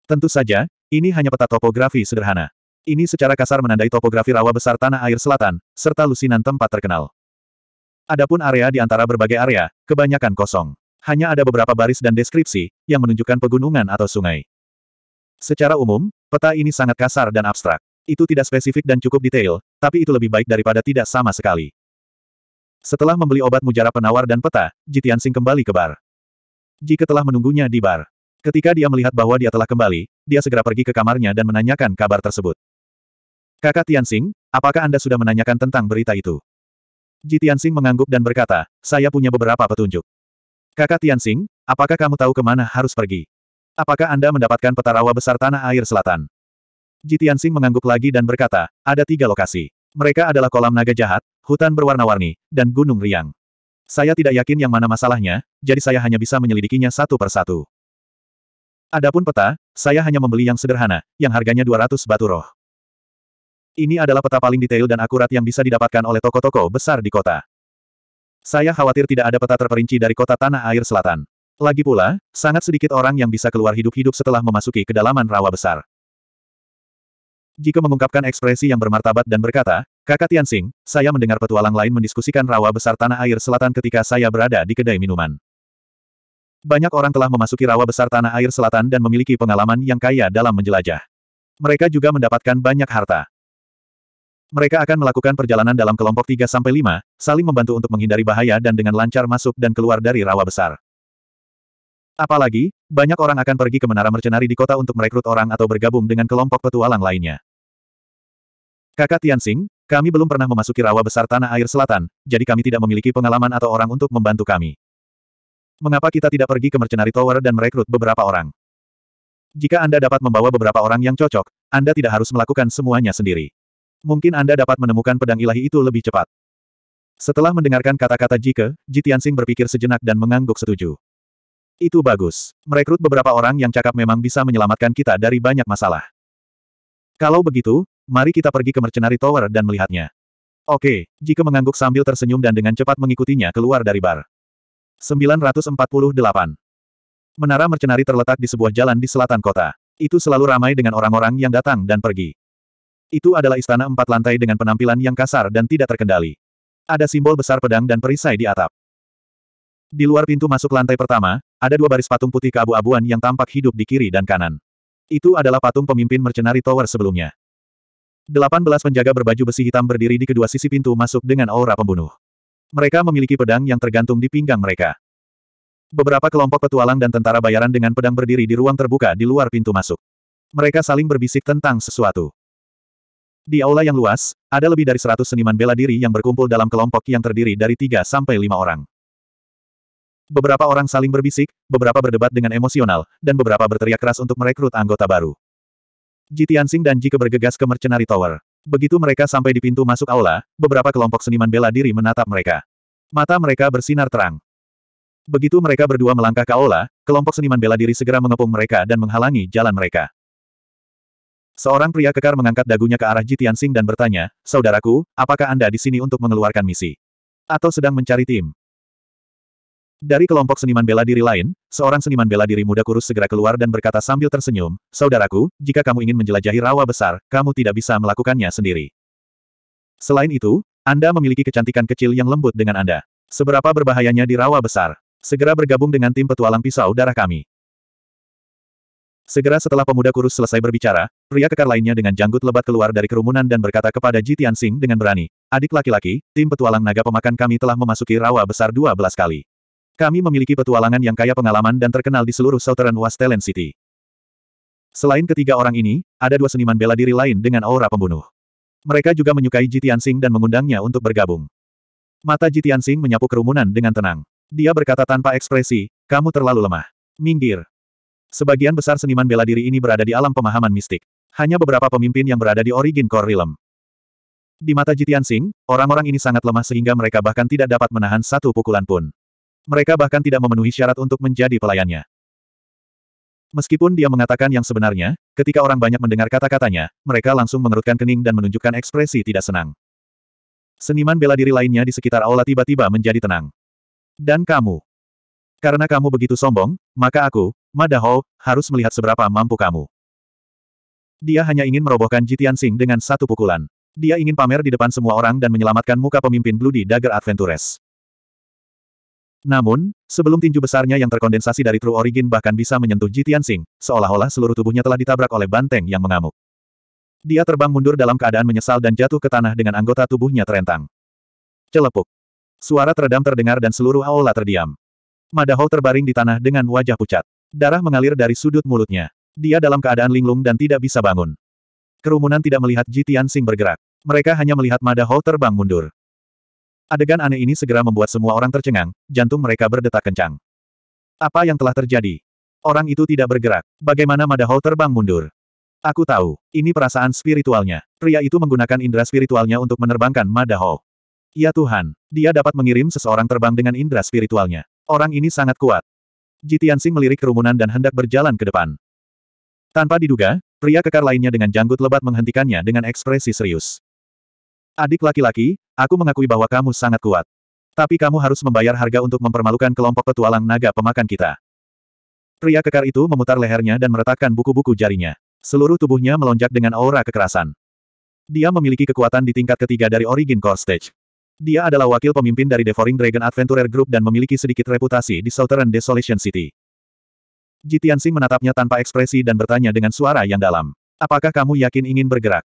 Tentu saja, ini hanya peta topografi sederhana. Ini secara kasar menandai topografi rawa besar tanah air selatan, serta lusinan tempat terkenal. Adapun area di antara berbagai area, kebanyakan kosong. Hanya ada beberapa baris dan deskripsi, yang menunjukkan pegunungan atau sungai. Secara umum, peta ini sangat kasar dan abstrak. Itu tidak spesifik dan cukup detail, tapi itu lebih baik daripada tidak sama sekali. Setelah membeli obat mujarab penawar dan peta, Jitian Sing kembali ke bar. Jika telah menunggunya di bar. Ketika dia melihat bahwa dia telah kembali, dia segera pergi ke kamarnya dan menanyakan kabar tersebut. Kakak Tian Sing, apakah Anda sudah menanyakan tentang berita itu? Ji Sing mengangguk dan berkata, saya punya beberapa petunjuk. Kakak Tian Sing, apakah kamu tahu kemana harus pergi? Apakah Anda mendapatkan peta rawa besar tanah air selatan? Ji Sing mengangguk lagi dan berkata, ada tiga lokasi. Mereka adalah kolam naga jahat, hutan berwarna-warni, dan gunung riang. Saya tidak yakin yang mana masalahnya, jadi saya hanya bisa menyelidikinya satu per satu. Adapun peta, saya hanya membeli yang sederhana, yang harganya 200 batu roh. Ini adalah peta paling detail dan akurat yang bisa didapatkan oleh toko-toko besar di kota. Saya khawatir tidak ada peta terperinci dari kota tanah air selatan. Lagi pula, sangat sedikit orang yang bisa keluar hidup-hidup setelah memasuki kedalaman rawa besar. Jika mengungkapkan ekspresi yang bermartabat dan berkata, Kakak Tianxing, saya mendengar petualang lain mendiskusikan rawa besar tanah air selatan ketika saya berada di kedai minuman. Banyak orang telah memasuki rawa besar tanah air selatan dan memiliki pengalaman yang kaya dalam menjelajah. Mereka juga mendapatkan banyak harta. Mereka akan melakukan perjalanan dalam kelompok 3-5, saling membantu untuk menghindari bahaya dan dengan lancar masuk dan keluar dari rawa besar. Apalagi, banyak orang akan pergi ke menara mercenari di kota untuk merekrut orang atau bergabung dengan kelompok petualang lainnya. Kakak Tianxing, kami belum pernah memasuki rawa besar tanah air selatan, jadi kami tidak memiliki pengalaman atau orang untuk membantu kami. Mengapa kita tidak pergi ke Mercenary Tower dan merekrut beberapa orang? Jika Anda dapat membawa beberapa orang yang cocok, Anda tidak harus melakukan semuanya sendiri. Mungkin Anda dapat menemukan pedang ilahi itu lebih cepat. Setelah mendengarkan kata-kata Jike, Jitiansing berpikir sejenak dan mengangguk setuju. Itu bagus. Merekrut beberapa orang yang cakap memang bisa menyelamatkan kita dari banyak masalah. Kalau begitu, mari kita pergi ke Mercenary Tower dan melihatnya. Oke, jika mengangguk sambil tersenyum dan dengan cepat mengikutinya keluar dari bar. 948. Menara Mercenary terletak di sebuah jalan di selatan kota. Itu selalu ramai dengan orang-orang yang datang dan pergi. Itu adalah istana empat lantai dengan penampilan yang kasar dan tidak terkendali. Ada simbol besar pedang dan perisai di atap. Di luar pintu masuk lantai pertama, ada dua baris patung putih keabu-abuan yang tampak hidup di kiri dan kanan. Itu adalah patung pemimpin mercenari tower sebelumnya. Delapan belas penjaga berbaju besi hitam berdiri di kedua sisi pintu masuk dengan aura pembunuh. Mereka memiliki pedang yang tergantung di pinggang mereka. Beberapa kelompok petualang dan tentara bayaran dengan pedang berdiri di ruang terbuka di luar pintu masuk. Mereka saling berbisik tentang sesuatu. Di aula yang luas, ada lebih dari seratus seniman bela diri yang berkumpul dalam kelompok yang terdiri dari tiga sampai lima orang. Beberapa orang saling berbisik, beberapa berdebat dengan emosional, dan beberapa berteriak keras untuk merekrut anggota baru. Ji Tianxing dan Ji Ke bergegas ke Mercenary Tower. Begitu mereka sampai di pintu masuk aula, beberapa kelompok seniman bela diri menatap mereka. Mata mereka bersinar terang. Begitu mereka berdua melangkah ke aula, kelompok seniman bela diri segera mengepung mereka dan menghalangi jalan mereka. Seorang pria kekar mengangkat dagunya ke arah Ji Tianxing dan bertanya, Saudaraku, apakah Anda di sini untuk mengeluarkan misi? Atau sedang mencari tim? Dari kelompok seniman bela diri lain, seorang seniman bela diri muda kurus segera keluar dan berkata sambil tersenyum, Saudaraku, jika kamu ingin menjelajahi rawa besar, kamu tidak bisa melakukannya sendiri. Selain itu, Anda memiliki kecantikan kecil yang lembut dengan Anda. Seberapa berbahayanya di rawa besar? Segera bergabung dengan tim petualang pisau darah kami. Segera setelah pemuda kurus selesai berbicara, pria kekar lainnya dengan janggut lebat keluar dari kerumunan dan berkata kepada Jitian Singh dengan berani, Adik laki-laki, tim petualang naga pemakan kami telah memasuki rawa besar 12 kali. Kami memiliki petualangan yang kaya pengalaman dan terkenal di seluruh Southern West Talent City. Selain ketiga orang ini, ada dua seniman bela diri lain dengan aura pembunuh. Mereka juga menyukai Jitian Sing dan mengundangnya untuk bergabung. Mata Jitian Sing menyapu kerumunan dengan tenang. Dia berkata tanpa ekspresi, kamu terlalu lemah. Minggir. Sebagian besar seniman bela diri ini berada di alam pemahaman mistik. Hanya beberapa pemimpin yang berada di origin core realm. Di mata Jitian Sing, orang-orang ini sangat lemah sehingga mereka bahkan tidak dapat menahan satu pukulan pun mereka bahkan tidak memenuhi syarat untuk menjadi pelayannya. Meskipun dia mengatakan yang sebenarnya, ketika orang banyak mendengar kata-katanya, mereka langsung mengerutkan kening dan menunjukkan ekspresi tidak senang. Seniman bela diri lainnya di sekitar aula tiba-tiba menjadi tenang. Dan kamu. Karena kamu begitu sombong, maka aku, Madaho, harus melihat seberapa mampu kamu. Dia hanya ingin merobohkan Jitian Sing dengan satu pukulan. Dia ingin pamer di depan semua orang dan menyelamatkan muka pemimpin Bloody Dagger Adventures. Namun, sebelum tinju besarnya yang terkondensasi dari True Origin bahkan bisa menyentuh Jitian Tianxing, seolah-olah seluruh tubuhnya telah ditabrak oleh banteng yang mengamuk. Dia terbang mundur dalam keadaan menyesal dan jatuh ke tanah dengan anggota tubuhnya terentang. Celepuk. Suara teredam terdengar dan seluruh aula terdiam. Madaho terbaring di tanah dengan wajah pucat. Darah mengalir dari sudut mulutnya. Dia dalam keadaan linglung dan tidak bisa bangun. Kerumunan tidak melihat Jitian Tianxing bergerak. Mereka hanya melihat Madaho terbang mundur. Adegan aneh ini segera membuat semua orang tercengang, jantung mereka berdetak kencang. Apa yang telah terjadi? Orang itu tidak bergerak. Bagaimana Madaho terbang mundur? Aku tahu, ini perasaan spiritualnya. Pria itu menggunakan indera spiritualnya untuk menerbangkan Madaho. Ya Tuhan, dia dapat mengirim seseorang terbang dengan indera spiritualnya. Orang ini sangat kuat. Jitiansing melirik kerumunan dan hendak berjalan ke depan. Tanpa diduga, pria kekar lainnya dengan janggut lebat menghentikannya dengan ekspresi serius. Adik laki-laki, aku mengakui bahwa kamu sangat kuat. Tapi kamu harus membayar harga untuk mempermalukan kelompok petualang naga pemakan kita. Pria kekar itu memutar lehernya dan meretakkan buku-buku jarinya. Seluruh tubuhnya melonjak dengan aura kekerasan. Dia memiliki kekuatan di tingkat ketiga dari Origin Core Stage. Dia adalah wakil pemimpin dari Devouring Dragon Adventurer Group dan memiliki sedikit reputasi di Southern Desolation City. Jitian Jitiansi menatapnya tanpa ekspresi dan bertanya dengan suara yang dalam. Apakah kamu yakin ingin bergerak?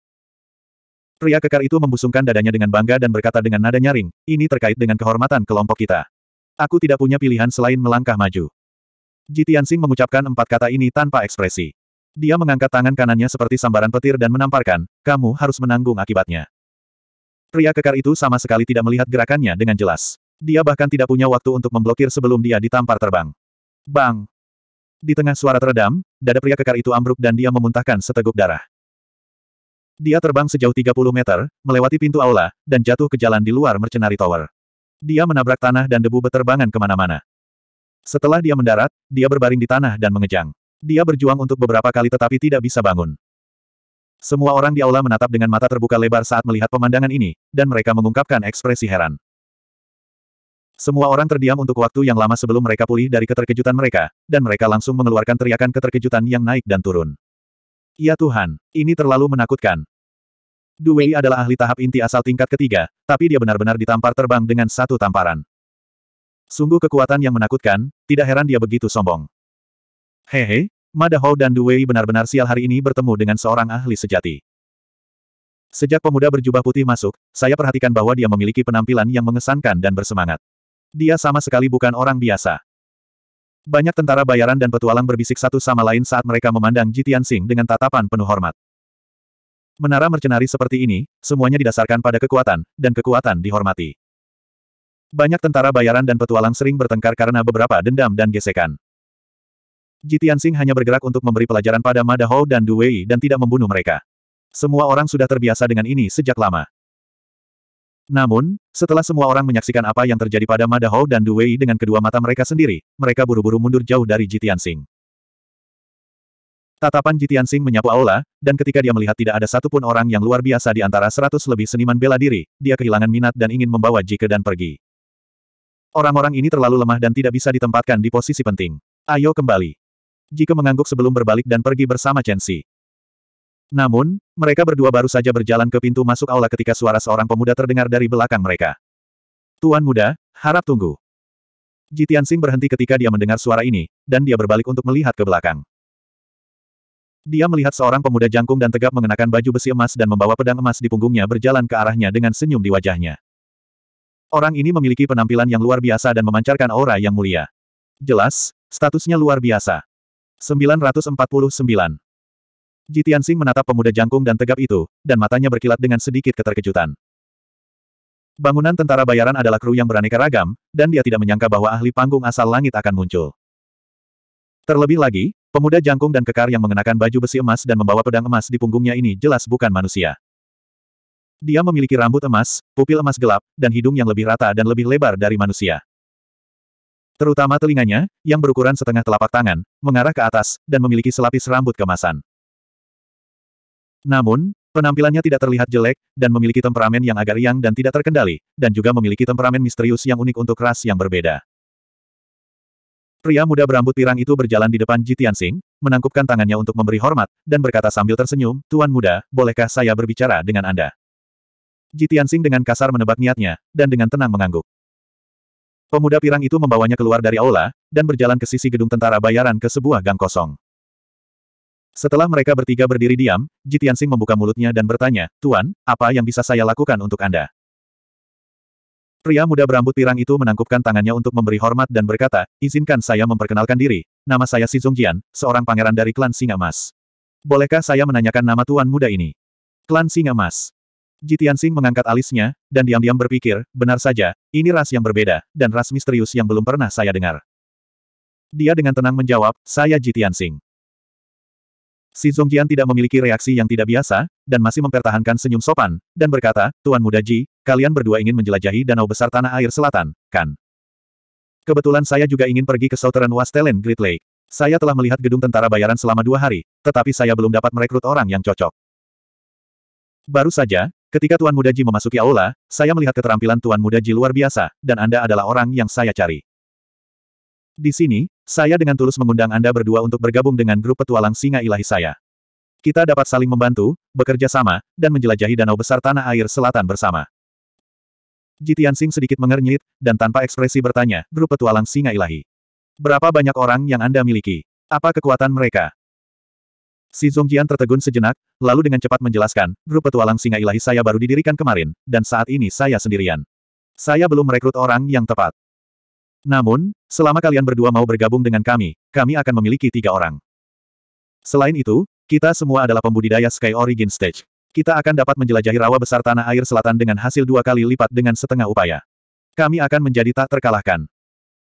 Pria kekar itu membusungkan dadanya dengan bangga dan berkata dengan nada nyaring, ini terkait dengan kehormatan kelompok kita. Aku tidak punya pilihan selain melangkah maju. Jitiansing mengucapkan empat kata ini tanpa ekspresi. Dia mengangkat tangan kanannya seperti sambaran petir dan menamparkan, kamu harus menanggung akibatnya. Pria kekar itu sama sekali tidak melihat gerakannya dengan jelas. Dia bahkan tidak punya waktu untuk memblokir sebelum dia ditampar terbang. Bang! Di tengah suara teredam, dada pria kekar itu ambruk dan dia memuntahkan seteguk darah. Dia terbang sejauh 30 meter, melewati pintu aula, dan jatuh ke jalan di luar Mercenary Tower. Dia menabrak tanah dan debu beterbangan kemana-mana. Setelah dia mendarat, dia berbaring di tanah dan mengejang. Dia berjuang untuk beberapa kali tetapi tidak bisa bangun. Semua orang di aula menatap dengan mata terbuka lebar saat melihat pemandangan ini, dan mereka mengungkapkan ekspresi heran. Semua orang terdiam untuk waktu yang lama sebelum mereka pulih dari keterkejutan mereka, dan mereka langsung mengeluarkan teriakan keterkejutan yang naik dan turun. Ya Tuhan, ini terlalu menakutkan. Duwei adalah ahli tahap inti asal tingkat ketiga, tapi dia benar-benar ditampar terbang dengan satu tamparan. Sungguh kekuatan yang menakutkan, tidak heran dia begitu sombong. Hehe, Madahou dan Duwei benar-benar sial hari ini bertemu dengan seorang ahli sejati. Sejak pemuda berjubah putih masuk, saya perhatikan bahwa dia memiliki penampilan yang mengesankan dan bersemangat. Dia sama sekali bukan orang biasa. Banyak tentara bayaran dan petualang berbisik satu sama lain saat mereka memandang Jitian Sing dengan tatapan penuh hormat. Menara mercenari seperti ini, semuanya didasarkan pada kekuatan, dan kekuatan dihormati. Banyak tentara bayaran dan petualang sering bertengkar karena beberapa dendam dan gesekan. Jitian Sing hanya bergerak untuk memberi pelajaran pada Mada dan Duwei dan tidak membunuh mereka. Semua orang sudah terbiasa dengan ini sejak lama. Namun, setelah semua orang menyaksikan apa yang terjadi pada Madahou dan Duwei dengan kedua mata mereka sendiri, mereka buru-buru mundur jauh dari Jitian Sing. Tatapan Jitian Sing menyapu aula, dan ketika dia melihat tidak ada satupun orang yang luar biasa di antara seratus lebih seniman bela diri, dia kehilangan minat dan ingin membawa Jike dan pergi. Orang-orang ini terlalu lemah dan tidak bisa ditempatkan di posisi penting. Ayo kembali. Jike mengangguk sebelum berbalik dan pergi bersama Chen Xi. Namun, mereka berdua baru saja berjalan ke pintu masuk aula ketika suara seorang pemuda terdengar dari belakang mereka. Tuan muda, harap tunggu. Jitian Sing berhenti ketika dia mendengar suara ini, dan dia berbalik untuk melihat ke belakang. Dia melihat seorang pemuda jangkung dan tegap mengenakan baju besi emas dan membawa pedang emas di punggungnya berjalan ke arahnya dengan senyum di wajahnya. Orang ini memiliki penampilan yang luar biasa dan memancarkan aura yang mulia. Jelas, statusnya luar biasa. 949 Jitian Sing menatap pemuda jangkung dan tegap itu, dan matanya berkilat dengan sedikit keterkejutan. Bangunan tentara bayaran adalah kru yang beraneka ragam, dan dia tidak menyangka bahwa ahli panggung asal langit akan muncul. Terlebih lagi, pemuda jangkung dan kekar yang mengenakan baju besi emas dan membawa pedang emas di punggungnya ini jelas bukan manusia. Dia memiliki rambut emas, pupil emas gelap, dan hidung yang lebih rata dan lebih lebar dari manusia. Terutama telinganya, yang berukuran setengah telapak tangan, mengarah ke atas, dan memiliki selapis rambut kemasan. Namun, penampilannya tidak terlihat jelek, dan memiliki temperamen yang agak riang dan tidak terkendali, dan juga memiliki temperamen misterius yang unik untuk ras yang berbeda. Pria muda berambut pirang itu berjalan di depan Jitian Tianxing, menangkupkan tangannya untuk memberi hormat, dan berkata sambil tersenyum, Tuan muda, bolehkah saya berbicara dengan Anda? Jitian Tianxing dengan kasar menebak niatnya, dan dengan tenang mengangguk. Pemuda pirang itu membawanya keluar dari aula, dan berjalan ke sisi gedung tentara bayaran ke sebuah gang kosong. Setelah mereka bertiga berdiri diam, Jitian Jitiansing membuka mulutnya dan bertanya, Tuan, apa yang bisa saya lakukan untuk Anda? Pria muda berambut pirang itu menangkupkan tangannya untuk memberi hormat dan berkata, izinkan saya memperkenalkan diri, nama saya Si Zongjian, seorang pangeran dari klan Singa Mas. Bolehkah saya menanyakan nama Tuan muda ini? Klan Singa Mas, Jitian Jitiansing mengangkat alisnya, dan diam-diam berpikir, benar saja, ini ras yang berbeda, dan ras misterius yang belum pernah saya dengar. Dia dengan tenang menjawab, saya Jitian Jitiansing. Si Zongjian tidak memiliki reaksi yang tidak biasa, dan masih mempertahankan senyum sopan, dan berkata, Tuan Muda Ji, kalian berdua ingin menjelajahi danau besar tanah air selatan, kan? Kebetulan saya juga ingin pergi ke Southern Wastelen Great Lake. Saya telah melihat gedung tentara bayaran selama dua hari, tetapi saya belum dapat merekrut orang yang cocok. Baru saja, ketika Tuan Muda Ji memasuki aula, saya melihat keterampilan Tuan Muda Ji luar biasa, dan Anda adalah orang yang saya cari. Di sini, saya dengan tulus mengundang Anda berdua untuk bergabung dengan grup petualang singa ilahi saya. Kita dapat saling membantu, bekerja sama, dan menjelajahi danau besar tanah air selatan bersama. Jitian Sing sedikit mengernyit, dan tanpa ekspresi bertanya, grup petualang singa ilahi. Berapa banyak orang yang Anda miliki? Apa kekuatan mereka? Si Zongjian tertegun sejenak, lalu dengan cepat menjelaskan, grup petualang singa ilahi saya baru didirikan kemarin, dan saat ini saya sendirian. Saya belum merekrut orang yang tepat. Namun, selama kalian berdua mau bergabung dengan kami, kami akan memiliki tiga orang. Selain itu, kita semua adalah pembudidaya Sky Origin Stage. Kita akan dapat menjelajahi rawa besar tanah air selatan dengan hasil dua kali lipat dengan setengah upaya. Kami akan menjadi tak terkalahkan.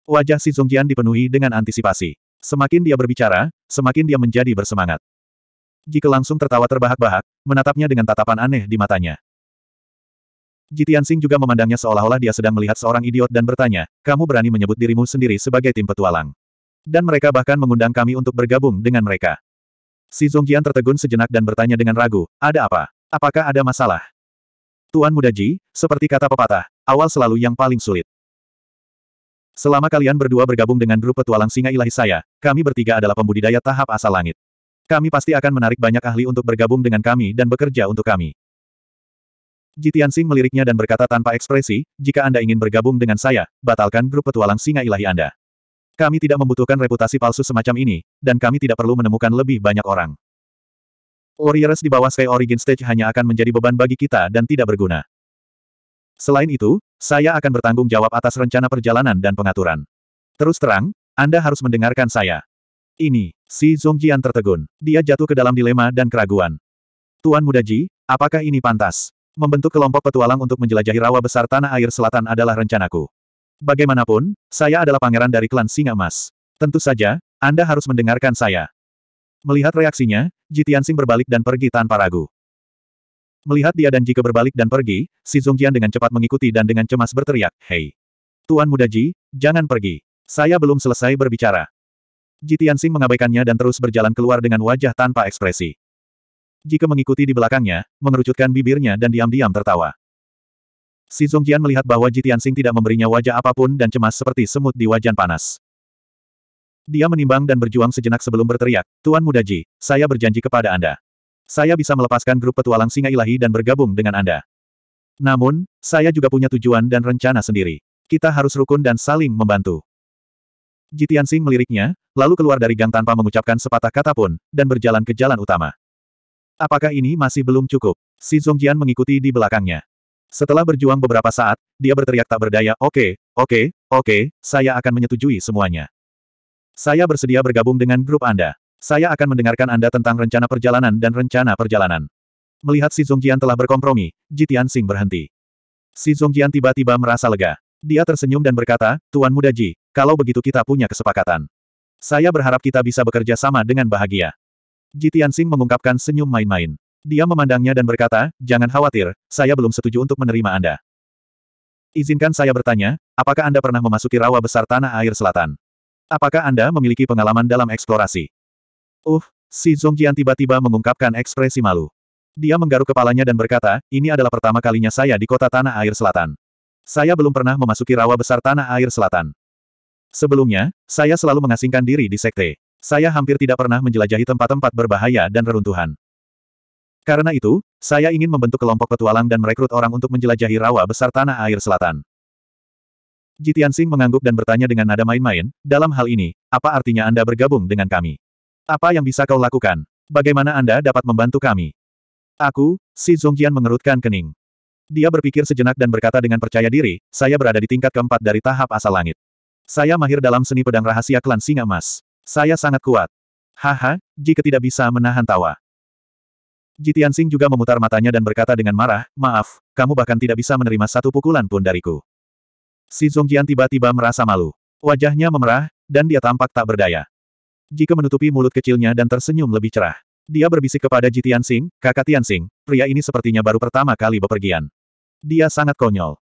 Wajah si Zongjian dipenuhi dengan antisipasi. Semakin dia berbicara, semakin dia menjadi bersemangat. Jika langsung tertawa terbahak-bahak, menatapnya dengan tatapan aneh di matanya. Jitian Sing juga memandangnya seolah-olah dia sedang melihat seorang idiot dan bertanya, kamu berani menyebut dirimu sendiri sebagai tim petualang. Dan mereka bahkan mengundang kami untuk bergabung dengan mereka. Si Zongjian tertegun sejenak dan bertanya dengan ragu, ada apa? Apakah ada masalah? Tuan Muda Ji, seperti kata pepatah, awal selalu yang paling sulit. Selama kalian berdua bergabung dengan grup petualang singa ilahi saya, kami bertiga adalah pembudidaya tahap asal langit. Kami pasti akan menarik banyak ahli untuk bergabung dengan kami dan bekerja untuk kami. Jitian Sing meliriknya dan berkata tanpa ekspresi, jika Anda ingin bergabung dengan saya, batalkan grup petualang singa ilahi Anda. Kami tidak membutuhkan reputasi palsu semacam ini, dan kami tidak perlu menemukan lebih banyak orang. Warriors di bawah Sky Origin Stage hanya akan menjadi beban bagi kita dan tidak berguna. Selain itu, saya akan bertanggung jawab atas rencana perjalanan dan pengaturan. Terus terang, Anda harus mendengarkan saya. Ini, si Zongjian tertegun. Dia jatuh ke dalam dilema dan keraguan. Tuan Muda Ji, apakah ini pantas? membentuk kelompok petualang untuk menjelajahi rawa besar tanah air selatan adalah rencanaku. Bagaimanapun, saya adalah pangeran dari klan Singa Mas. Tentu saja, Anda harus mendengarkan saya. Melihat reaksinya, Jitian Sing berbalik dan pergi tanpa ragu. Melihat dia dan Jike berbalik dan pergi, si Zongjian dengan cepat mengikuti dan dengan cemas berteriak, Hei! Tuan muda Ji, jangan pergi. Saya belum selesai berbicara. Jitian Sing mengabaikannya dan terus berjalan keluar dengan wajah tanpa ekspresi jika mengikuti di belakangnya, mengerucutkan bibirnya dan diam-diam tertawa. Si Zongjian melihat bahwa Jitian Sing tidak memberinya wajah apapun dan cemas seperti semut di wajan panas. Dia menimbang dan berjuang sejenak sebelum berteriak, Tuan Muda Ji, saya berjanji kepada Anda. Saya bisa melepaskan grup petualang singa ilahi dan bergabung dengan Anda. Namun, saya juga punya tujuan dan rencana sendiri. Kita harus rukun dan saling membantu. Jitian Sing meliriknya, lalu keluar dari gang tanpa mengucapkan sepatah kata pun, dan berjalan ke jalan utama. Apakah ini masih belum cukup? Si Zhongjian mengikuti di belakangnya. Setelah berjuang beberapa saat, dia berteriak tak berdaya, oke, okay, oke, okay, oke, okay, saya akan menyetujui semuanya. Saya bersedia bergabung dengan grup Anda. Saya akan mendengarkan Anda tentang rencana perjalanan dan rencana perjalanan. Melihat si Zhongjian telah berkompromi, Jitian Sing berhenti. Si Zhongjian tiba-tiba merasa lega. Dia tersenyum dan berkata, Tuan Muda Ji, kalau begitu kita punya kesepakatan. Saya berharap kita bisa bekerja sama dengan bahagia. Ji Tianxing mengungkapkan senyum main-main. Dia memandangnya dan berkata, jangan khawatir, saya belum setuju untuk menerima Anda. Izinkan saya bertanya, apakah Anda pernah memasuki rawa besar tanah air selatan? Apakah Anda memiliki pengalaman dalam eksplorasi? Uh, si Zongjian tiba-tiba mengungkapkan ekspresi malu. Dia menggaruk kepalanya dan berkata, ini adalah pertama kalinya saya di kota tanah air selatan. Saya belum pernah memasuki rawa besar tanah air selatan. Sebelumnya, saya selalu mengasingkan diri di sekte. Saya hampir tidak pernah menjelajahi tempat-tempat berbahaya dan reruntuhan. Karena itu, saya ingin membentuk kelompok petualang dan merekrut orang untuk menjelajahi rawa besar tanah air selatan. Jitian Singh mengangguk dan bertanya dengan nada main-main, dalam hal ini, apa artinya Anda bergabung dengan kami? Apa yang bisa kau lakukan? Bagaimana Anda dapat membantu kami? Aku, si Zongjian mengerutkan kening. Dia berpikir sejenak dan berkata dengan percaya diri, saya berada di tingkat keempat dari tahap asal langit. Saya mahir dalam seni pedang rahasia klan singa emas. Saya sangat kuat. Haha, jika tidak bisa menahan tawa. Jitian Sing juga memutar matanya dan berkata dengan marah, maaf, kamu bahkan tidak bisa menerima satu pukulan pun dariku. Si Zongjian tiba-tiba merasa malu. Wajahnya memerah, dan dia tampak tak berdaya. Jika menutupi mulut kecilnya dan tersenyum lebih cerah. Dia berbisik kepada Jitian Sing, kakak Tian Sing, pria ini sepertinya baru pertama kali bepergian. Dia sangat konyol.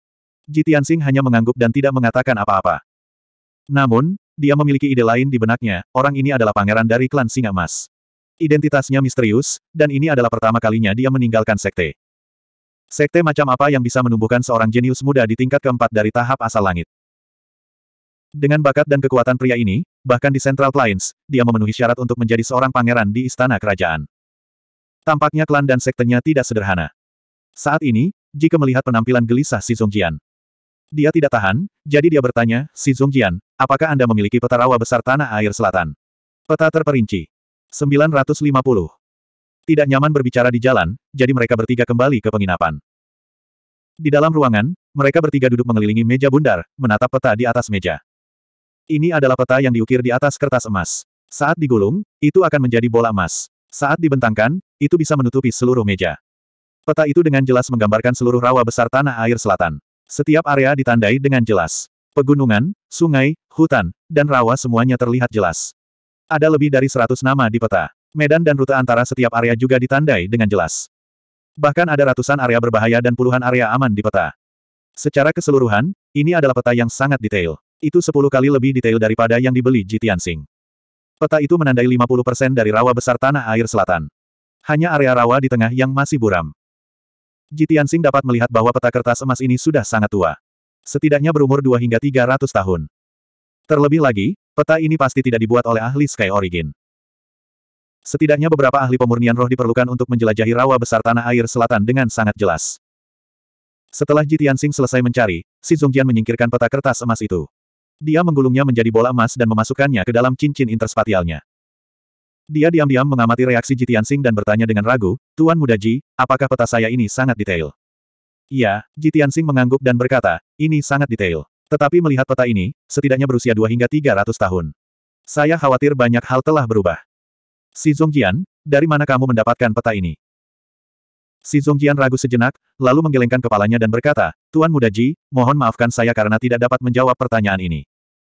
Jitian Sing hanya mengangguk dan tidak mengatakan apa-apa. Namun, dia memiliki ide lain di benaknya, orang ini adalah pangeran dari klan Singa Emas. Identitasnya misterius, dan ini adalah pertama kalinya dia meninggalkan sekte. Sekte macam apa yang bisa menumbuhkan seorang jenius muda di tingkat keempat dari tahap asal langit? Dengan bakat dan kekuatan pria ini, bahkan di Central Plains, dia memenuhi syarat untuk menjadi seorang pangeran di istana kerajaan. Tampaknya klan dan sektenya tidak sederhana. Saat ini, jika melihat penampilan gelisah si Zongjian, dia tidak tahan, jadi dia bertanya, Si Zongjian, apakah Anda memiliki peta rawa besar tanah air selatan? Peta terperinci. 950. Tidak nyaman berbicara di jalan, jadi mereka bertiga kembali ke penginapan. Di dalam ruangan, mereka bertiga duduk mengelilingi meja bundar, menatap peta di atas meja. Ini adalah peta yang diukir di atas kertas emas. Saat digulung, itu akan menjadi bola emas. Saat dibentangkan, itu bisa menutupi seluruh meja. Peta itu dengan jelas menggambarkan seluruh rawa besar tanah air selatan. Setiap area ditandai dengan jelas. Pegunungan, sungai, hutan, dan rawa semuanya terlihat jelas. Ada lebih dari seratus nama di peta. Medan dan rute antara setiap area juga ditandai dengan jelas. Bahkan ada ratusan area berbahaya dan puluhan area aman di peta. Secara keseluruhan, ini adalah peta yang sangat detail. Itu sepuluh kali lebih detail daripada yang dibeli Jitian Sing. Peta itu menandai 50% dari rawa besar tanah air selatan. Hanya area rawa di tengah yang masih buram. Jitian Sing dapat melihat bahwa peta kertas emas ini sudah sangat tua. Setidaknya berumur 2 hingga 300 tahun. Terlebih lagi, peta ini pasti tidak dibuat oleh ahli Sky Origin. Setidaknya beberapa ahli pemurnian roh diperlukan untuk menjelajahi rawa besar tanah air selatan dengan sangat jelas. Setelah Jitian Sing selesai mencari, Si Zongjian menyingkirkan peta kertas emas itu. Dia menggulungnya menjadi bola emas dan memasukkannya ke dalam cincin interspatialnya. Dia diam-diam mengamati reaksi Tianxing dan bertanya dengan ragu, Tuan Muda Ji, apakah peta saya ini sangat detail? Ya, Iya, Tianxing mengangguk dan berkata, ini sangat detail. Tetapi melihat peta ini, setidaknya berusia 2 hingga 300 tahun. Saya khawatir banyak hal telah berubah. Si Zongjian, dari mana kamu mendapatkan peta ini? Si Zongjian ragu sejenak, lalu menggelengkan kepalanya dan berkata, Tuan Muda Ji, mohon maafkan saya karena tidak dapat menjawab pertanyaan ini.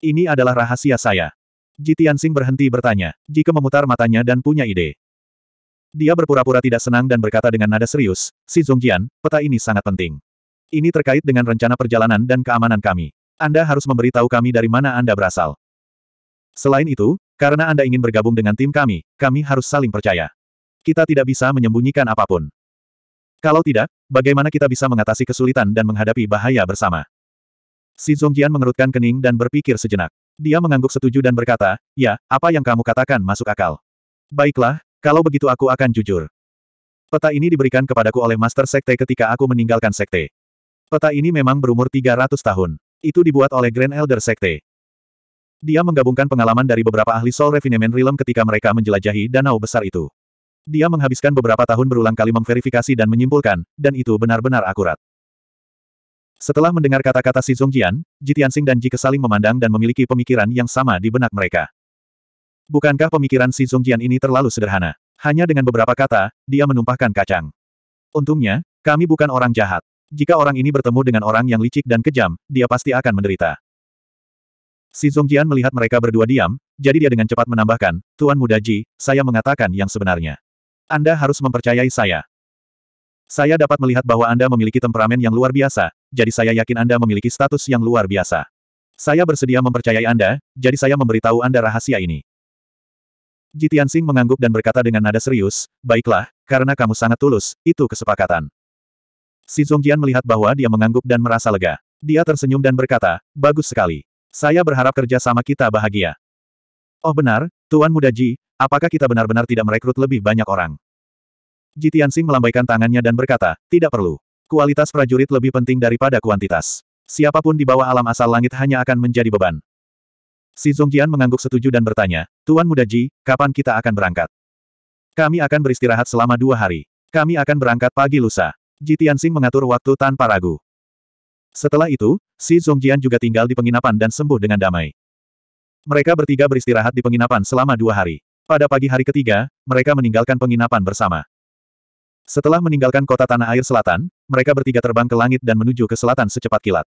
Ini adalah rahasia saya. Jitian Sing berhenti bertanya, jika memutar matanya dan punya ide. Dia berpura-pura tidak senang dan berkata dengan nada serius, si Zongjian, peta ini sangat penting. Ini terkait dengan rencana perjalanan dan keamanan kami. Anda harus memberi tahu kami dari mana Anda berasal. Selain itu, karena Anda ingin bergabung dengan tim kami, kami harus saling percaya. Kita tidak bisa menyembunyikan apapun. Kalau tidak, bagaimana kita bisa mengatasi kesulitan dan menghadapi bahaya bersama? Si Zongjian mengerutkan kening dan berpikir sejenak. Dia mengangguk setuju dan berkata, ya, apa yang kamu katakan masuk akal. Baiklah, kalau begitu aku akan jujur. Peta ini diberikan kepadaku oleh Master Sekte ketika aku meninggalkan Sekte. Peta ini memang berumur 300 tahun. Itu dibuat oleh Grand Elder Sekte. Dia menggabungkan pengalaman dari beberapa ahli Soul Refinement Realm ketika mereka menjelajahi danau besar itu. Dia menghabiskan beberapa tahun berulang kali memverifikasi dan menyimpulkan, dan itu benar-benar akurat. Setelah mendengar kata-kata si Zongjian, Ji Tianxing dan Ji Kesaling memandang dan memiliki pemikiran yang sama di benak mereka. Bukankah pemikiran si Zongjian ini terlalu sederhana? Hanya dengan beberapa kata, dia menumpahkan kacang. Untungnya, kami bukan orang jahat. Jika orang ini bertemu dengan orang yang licik dan kejam, dia pasti akan menderita. Si Zongjian melihat mereka berdua diam, jadi dia dengan cepat menambahkan, Tuan Muda Ji, saya mengatakan yang sebenarnya. Anda harus mempercayai saya. Saya dapat melihat bahwa Anda memiliki temperamen yang luar biasa, jadi saya yakin Anda memiliki status yang luar biasa. Saya bersedia mempercayai Anda, jadi saya memberitahu Anda rahasia ini. Jitian Singh mengangguk dan berkata dengan nada serius, baiklah, karena kamu sangat tulus, itu kesepakatan. Si Zongjian melihat bahwa dia mengangguk dan merasa lega. Dia tersenyum dan berkata, bagus sekali. Saya berharap kerja sama kita bahagia. Oh benar, Tuan Muda Ji, apakah kita benar-benar tidak merekrut lebih banyak orang? Jitian Singh melambaikan tangannya dan berkata, tidak perlu. Kualitas prajurit lebih penting daripada kuantitas. Siapapun di bawah alam asal langit hanya akan menjadi beban. Si Zongjian mengangguk setuju dan bertanya, Tuan Muda Ji, kapan kita akan berangkat? Kami akan beristirahat selama dua hari. Kami akan berangkat pagi lusa. Ji Tianxing mengatur waktu tanpa ragu. Setelah itu, si Zongjian juga tinggal di penginapan dan sembuh dengan damai. Mereka bertiga beristirahat di penginapan selama dua hari. Pada pagi hari ketiga, mereka meninggalkan penginapan bersama. Setelah meninggalkan kota tanah air selatan, mereka bertiga terbang ke langit dan menuju ke selatan secepat kilat.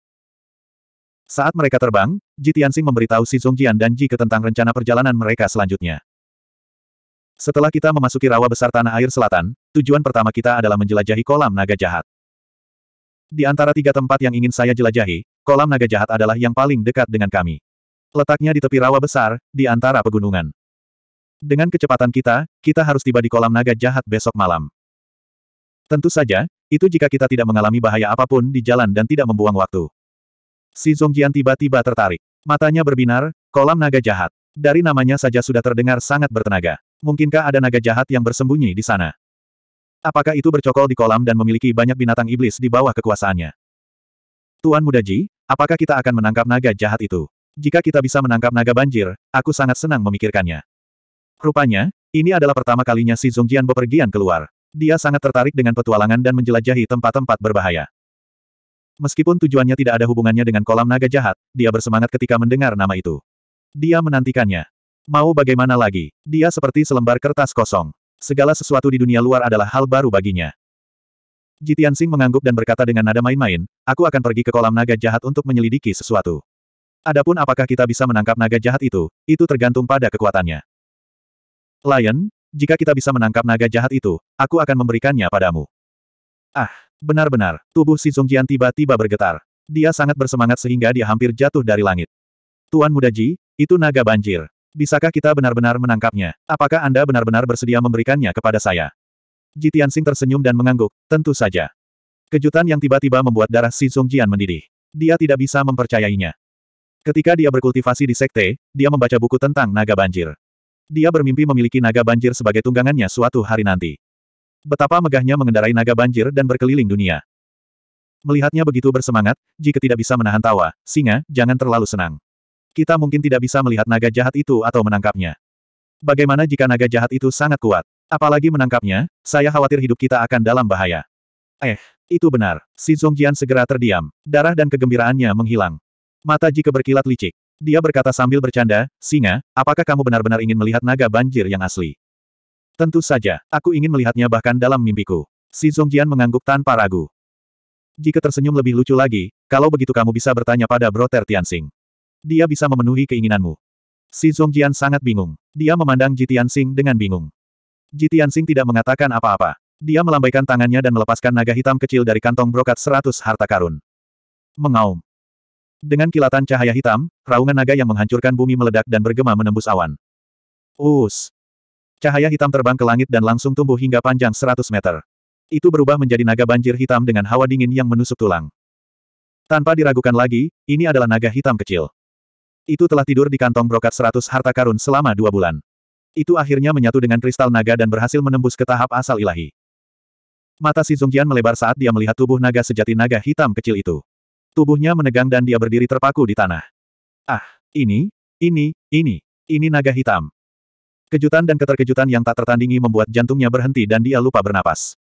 Saat mereka terbang, Ji Tianxing memberitahu Si Zongjian dan Ji ke tentang rencana perjalanan mereka selanjutnya. Setelah kita memasuki rawa besar tanah air selatan, tujuan pertama kita adalah menjelajahi kolam naga jahat. Di antara tiga tempat yang ingin saya jelajahi, kolam naga jahat adalah yang paling dekat dengan kami. Letaknya di tepi rawa besar, di antara pegunungan. Dengan kecepatan kita, kita harus tiba di kolam naga jahat besok malam. Tentu saja, itu jika kita tidak mengalami bahaya apapun di jalan dan tidak membuang waktu. Si Zongjian tiba-tiba tertarik. Matanya berbinar, kolam naga jahat. Dari namanya saja sudah terdengar sangat bertenaga. Mungkinkah ada naga jahat yang bersembunyi di sana? Apakah itu bercokol di kolam dan memiliki banyak binatang iblis di bawah kekuasaannya? Tuan Muda Ji, apakah kita akan menangkap naga jahat itu? Jika kita bisa menangkap naga banjir, aku sangat senang memikirkannya. Rupanya, ini adalah pertama kalinya si Zongjian bepergian keluar. Dia sangat tertarik dengan petualangan dan menjelajahi tempat-tempat berbahaya. Meskipun tujuannya tidak ada hubungannya dengan kolam naga jahat, dia bersemangat ketika mendengar nama itu. Dia menantikannya. Mau bagaimana lagi, dia seperti selembar kertas kosong. Segala sesuatu di dunia luar adalah hal baru baginya. Jitian Sing mengangguk dan berkata dengan nada main-main, aku akan pergi ke kolam naga jahat untuk menyelidiki sesuatu. Adapun apakah kita bisa menangkap naga jahat itu, itu tergantung pada kekuatannya. Lion, jika kita bisa menangkap naga jahat itu, aku akan memberikannya padamu. Ah, benar-benar, tubuh si Zongjian tiba-tiba bergetar. Dia sangat bersemangat sehingga dia hampir jatuh dari langit. Tuan Muda Ji, itu naga banjir. Bisakah kita benar-benar menangkapnya? Apakah Anda benar-benar bersedia memberikannya kepada saya? Ji Tianxing tersenyum dan mengangguk, tentu saja. Kejutan yang tiba-tiba membuat darah si Zongjian mendidih. Dia tidak bisa mempercayainya. Ketika dia berkultivasi di sekte, dia membaca buku tentang naga banjir. Dia bermimpi memiliki naga banjir sebagai tunggangannya suatu hari nanti. Betapa megahnya mengendarai naga banjir dan berkeliling dunia. Melihatnya begitu bersemangat, jika tidak bisa menahan tawa, singa, jangan terlalu senang. Kita mungkin tidak bisa melihat naga jahat itu atau menangkapnya. Bagaimana jika naga jahat itu sangat kuat? Apalagi menangkapnya, saya khawatir hidup kita akan dalam bahaya. Eh, itu benar. Si Zongjian segera terdiam. Darah dan kegembiraannya menghilang. Mata jika berkilat licik. Dia berkata sambil bercanda, Singa, apakah kamu benar-benar ingin melihat naga banjir yang asli? Tentu saja, aku ingin melihatnya bahkan dalam mimpiku. Si Zongjian mengangguk tanpa ragu. Jika tersenyum lebih lucu lagi, kalau begitu kamu bisa bertanya pada Bro Tianxing. Dia bisa memenuhi keinginanmu. Si Zongjian sangat bingung. Dia memandang Ji Tianxing dengan bingung. Ji Tianxing tidak mengatakan apa-apa. Dia melambaikan tangannya dan melepaskan naga hitam kecil dari kantong brokat seratus harta karun. Mengaum. Dengan kilatan cahaya hitam, raungan naga yang menghancurkan bumi meledak dan bergema menembus awan. Us! Cahaya hitam terbang ke langit dan langsung tumbuh hingga panjang 100 meter. Itu berubah menjadi naga banjir hitam dengan hawa dingin yang menusuk tulang. Tanpa diragukan lagi, ini adalah naga hitam kecil. Itu telah tidur di kantong brokat 100 harta karun selama dua bulan. Itu akhirnya menyatu dengan kristal naga dan berhasil menembus ke tahap asal ilahi. Mata si Zongjian melebar saat dia melihat tubuh naga sejati naga hitam kecil itu. Tubuhnya menegang dan dia berdiri terpaku di tanah. Ah, ini, ini, ini, ini naga hitam. Kejutan dan keterkejutan yang tak tertandingi membuat jantungnya berhenti dan dia lupa bernapas.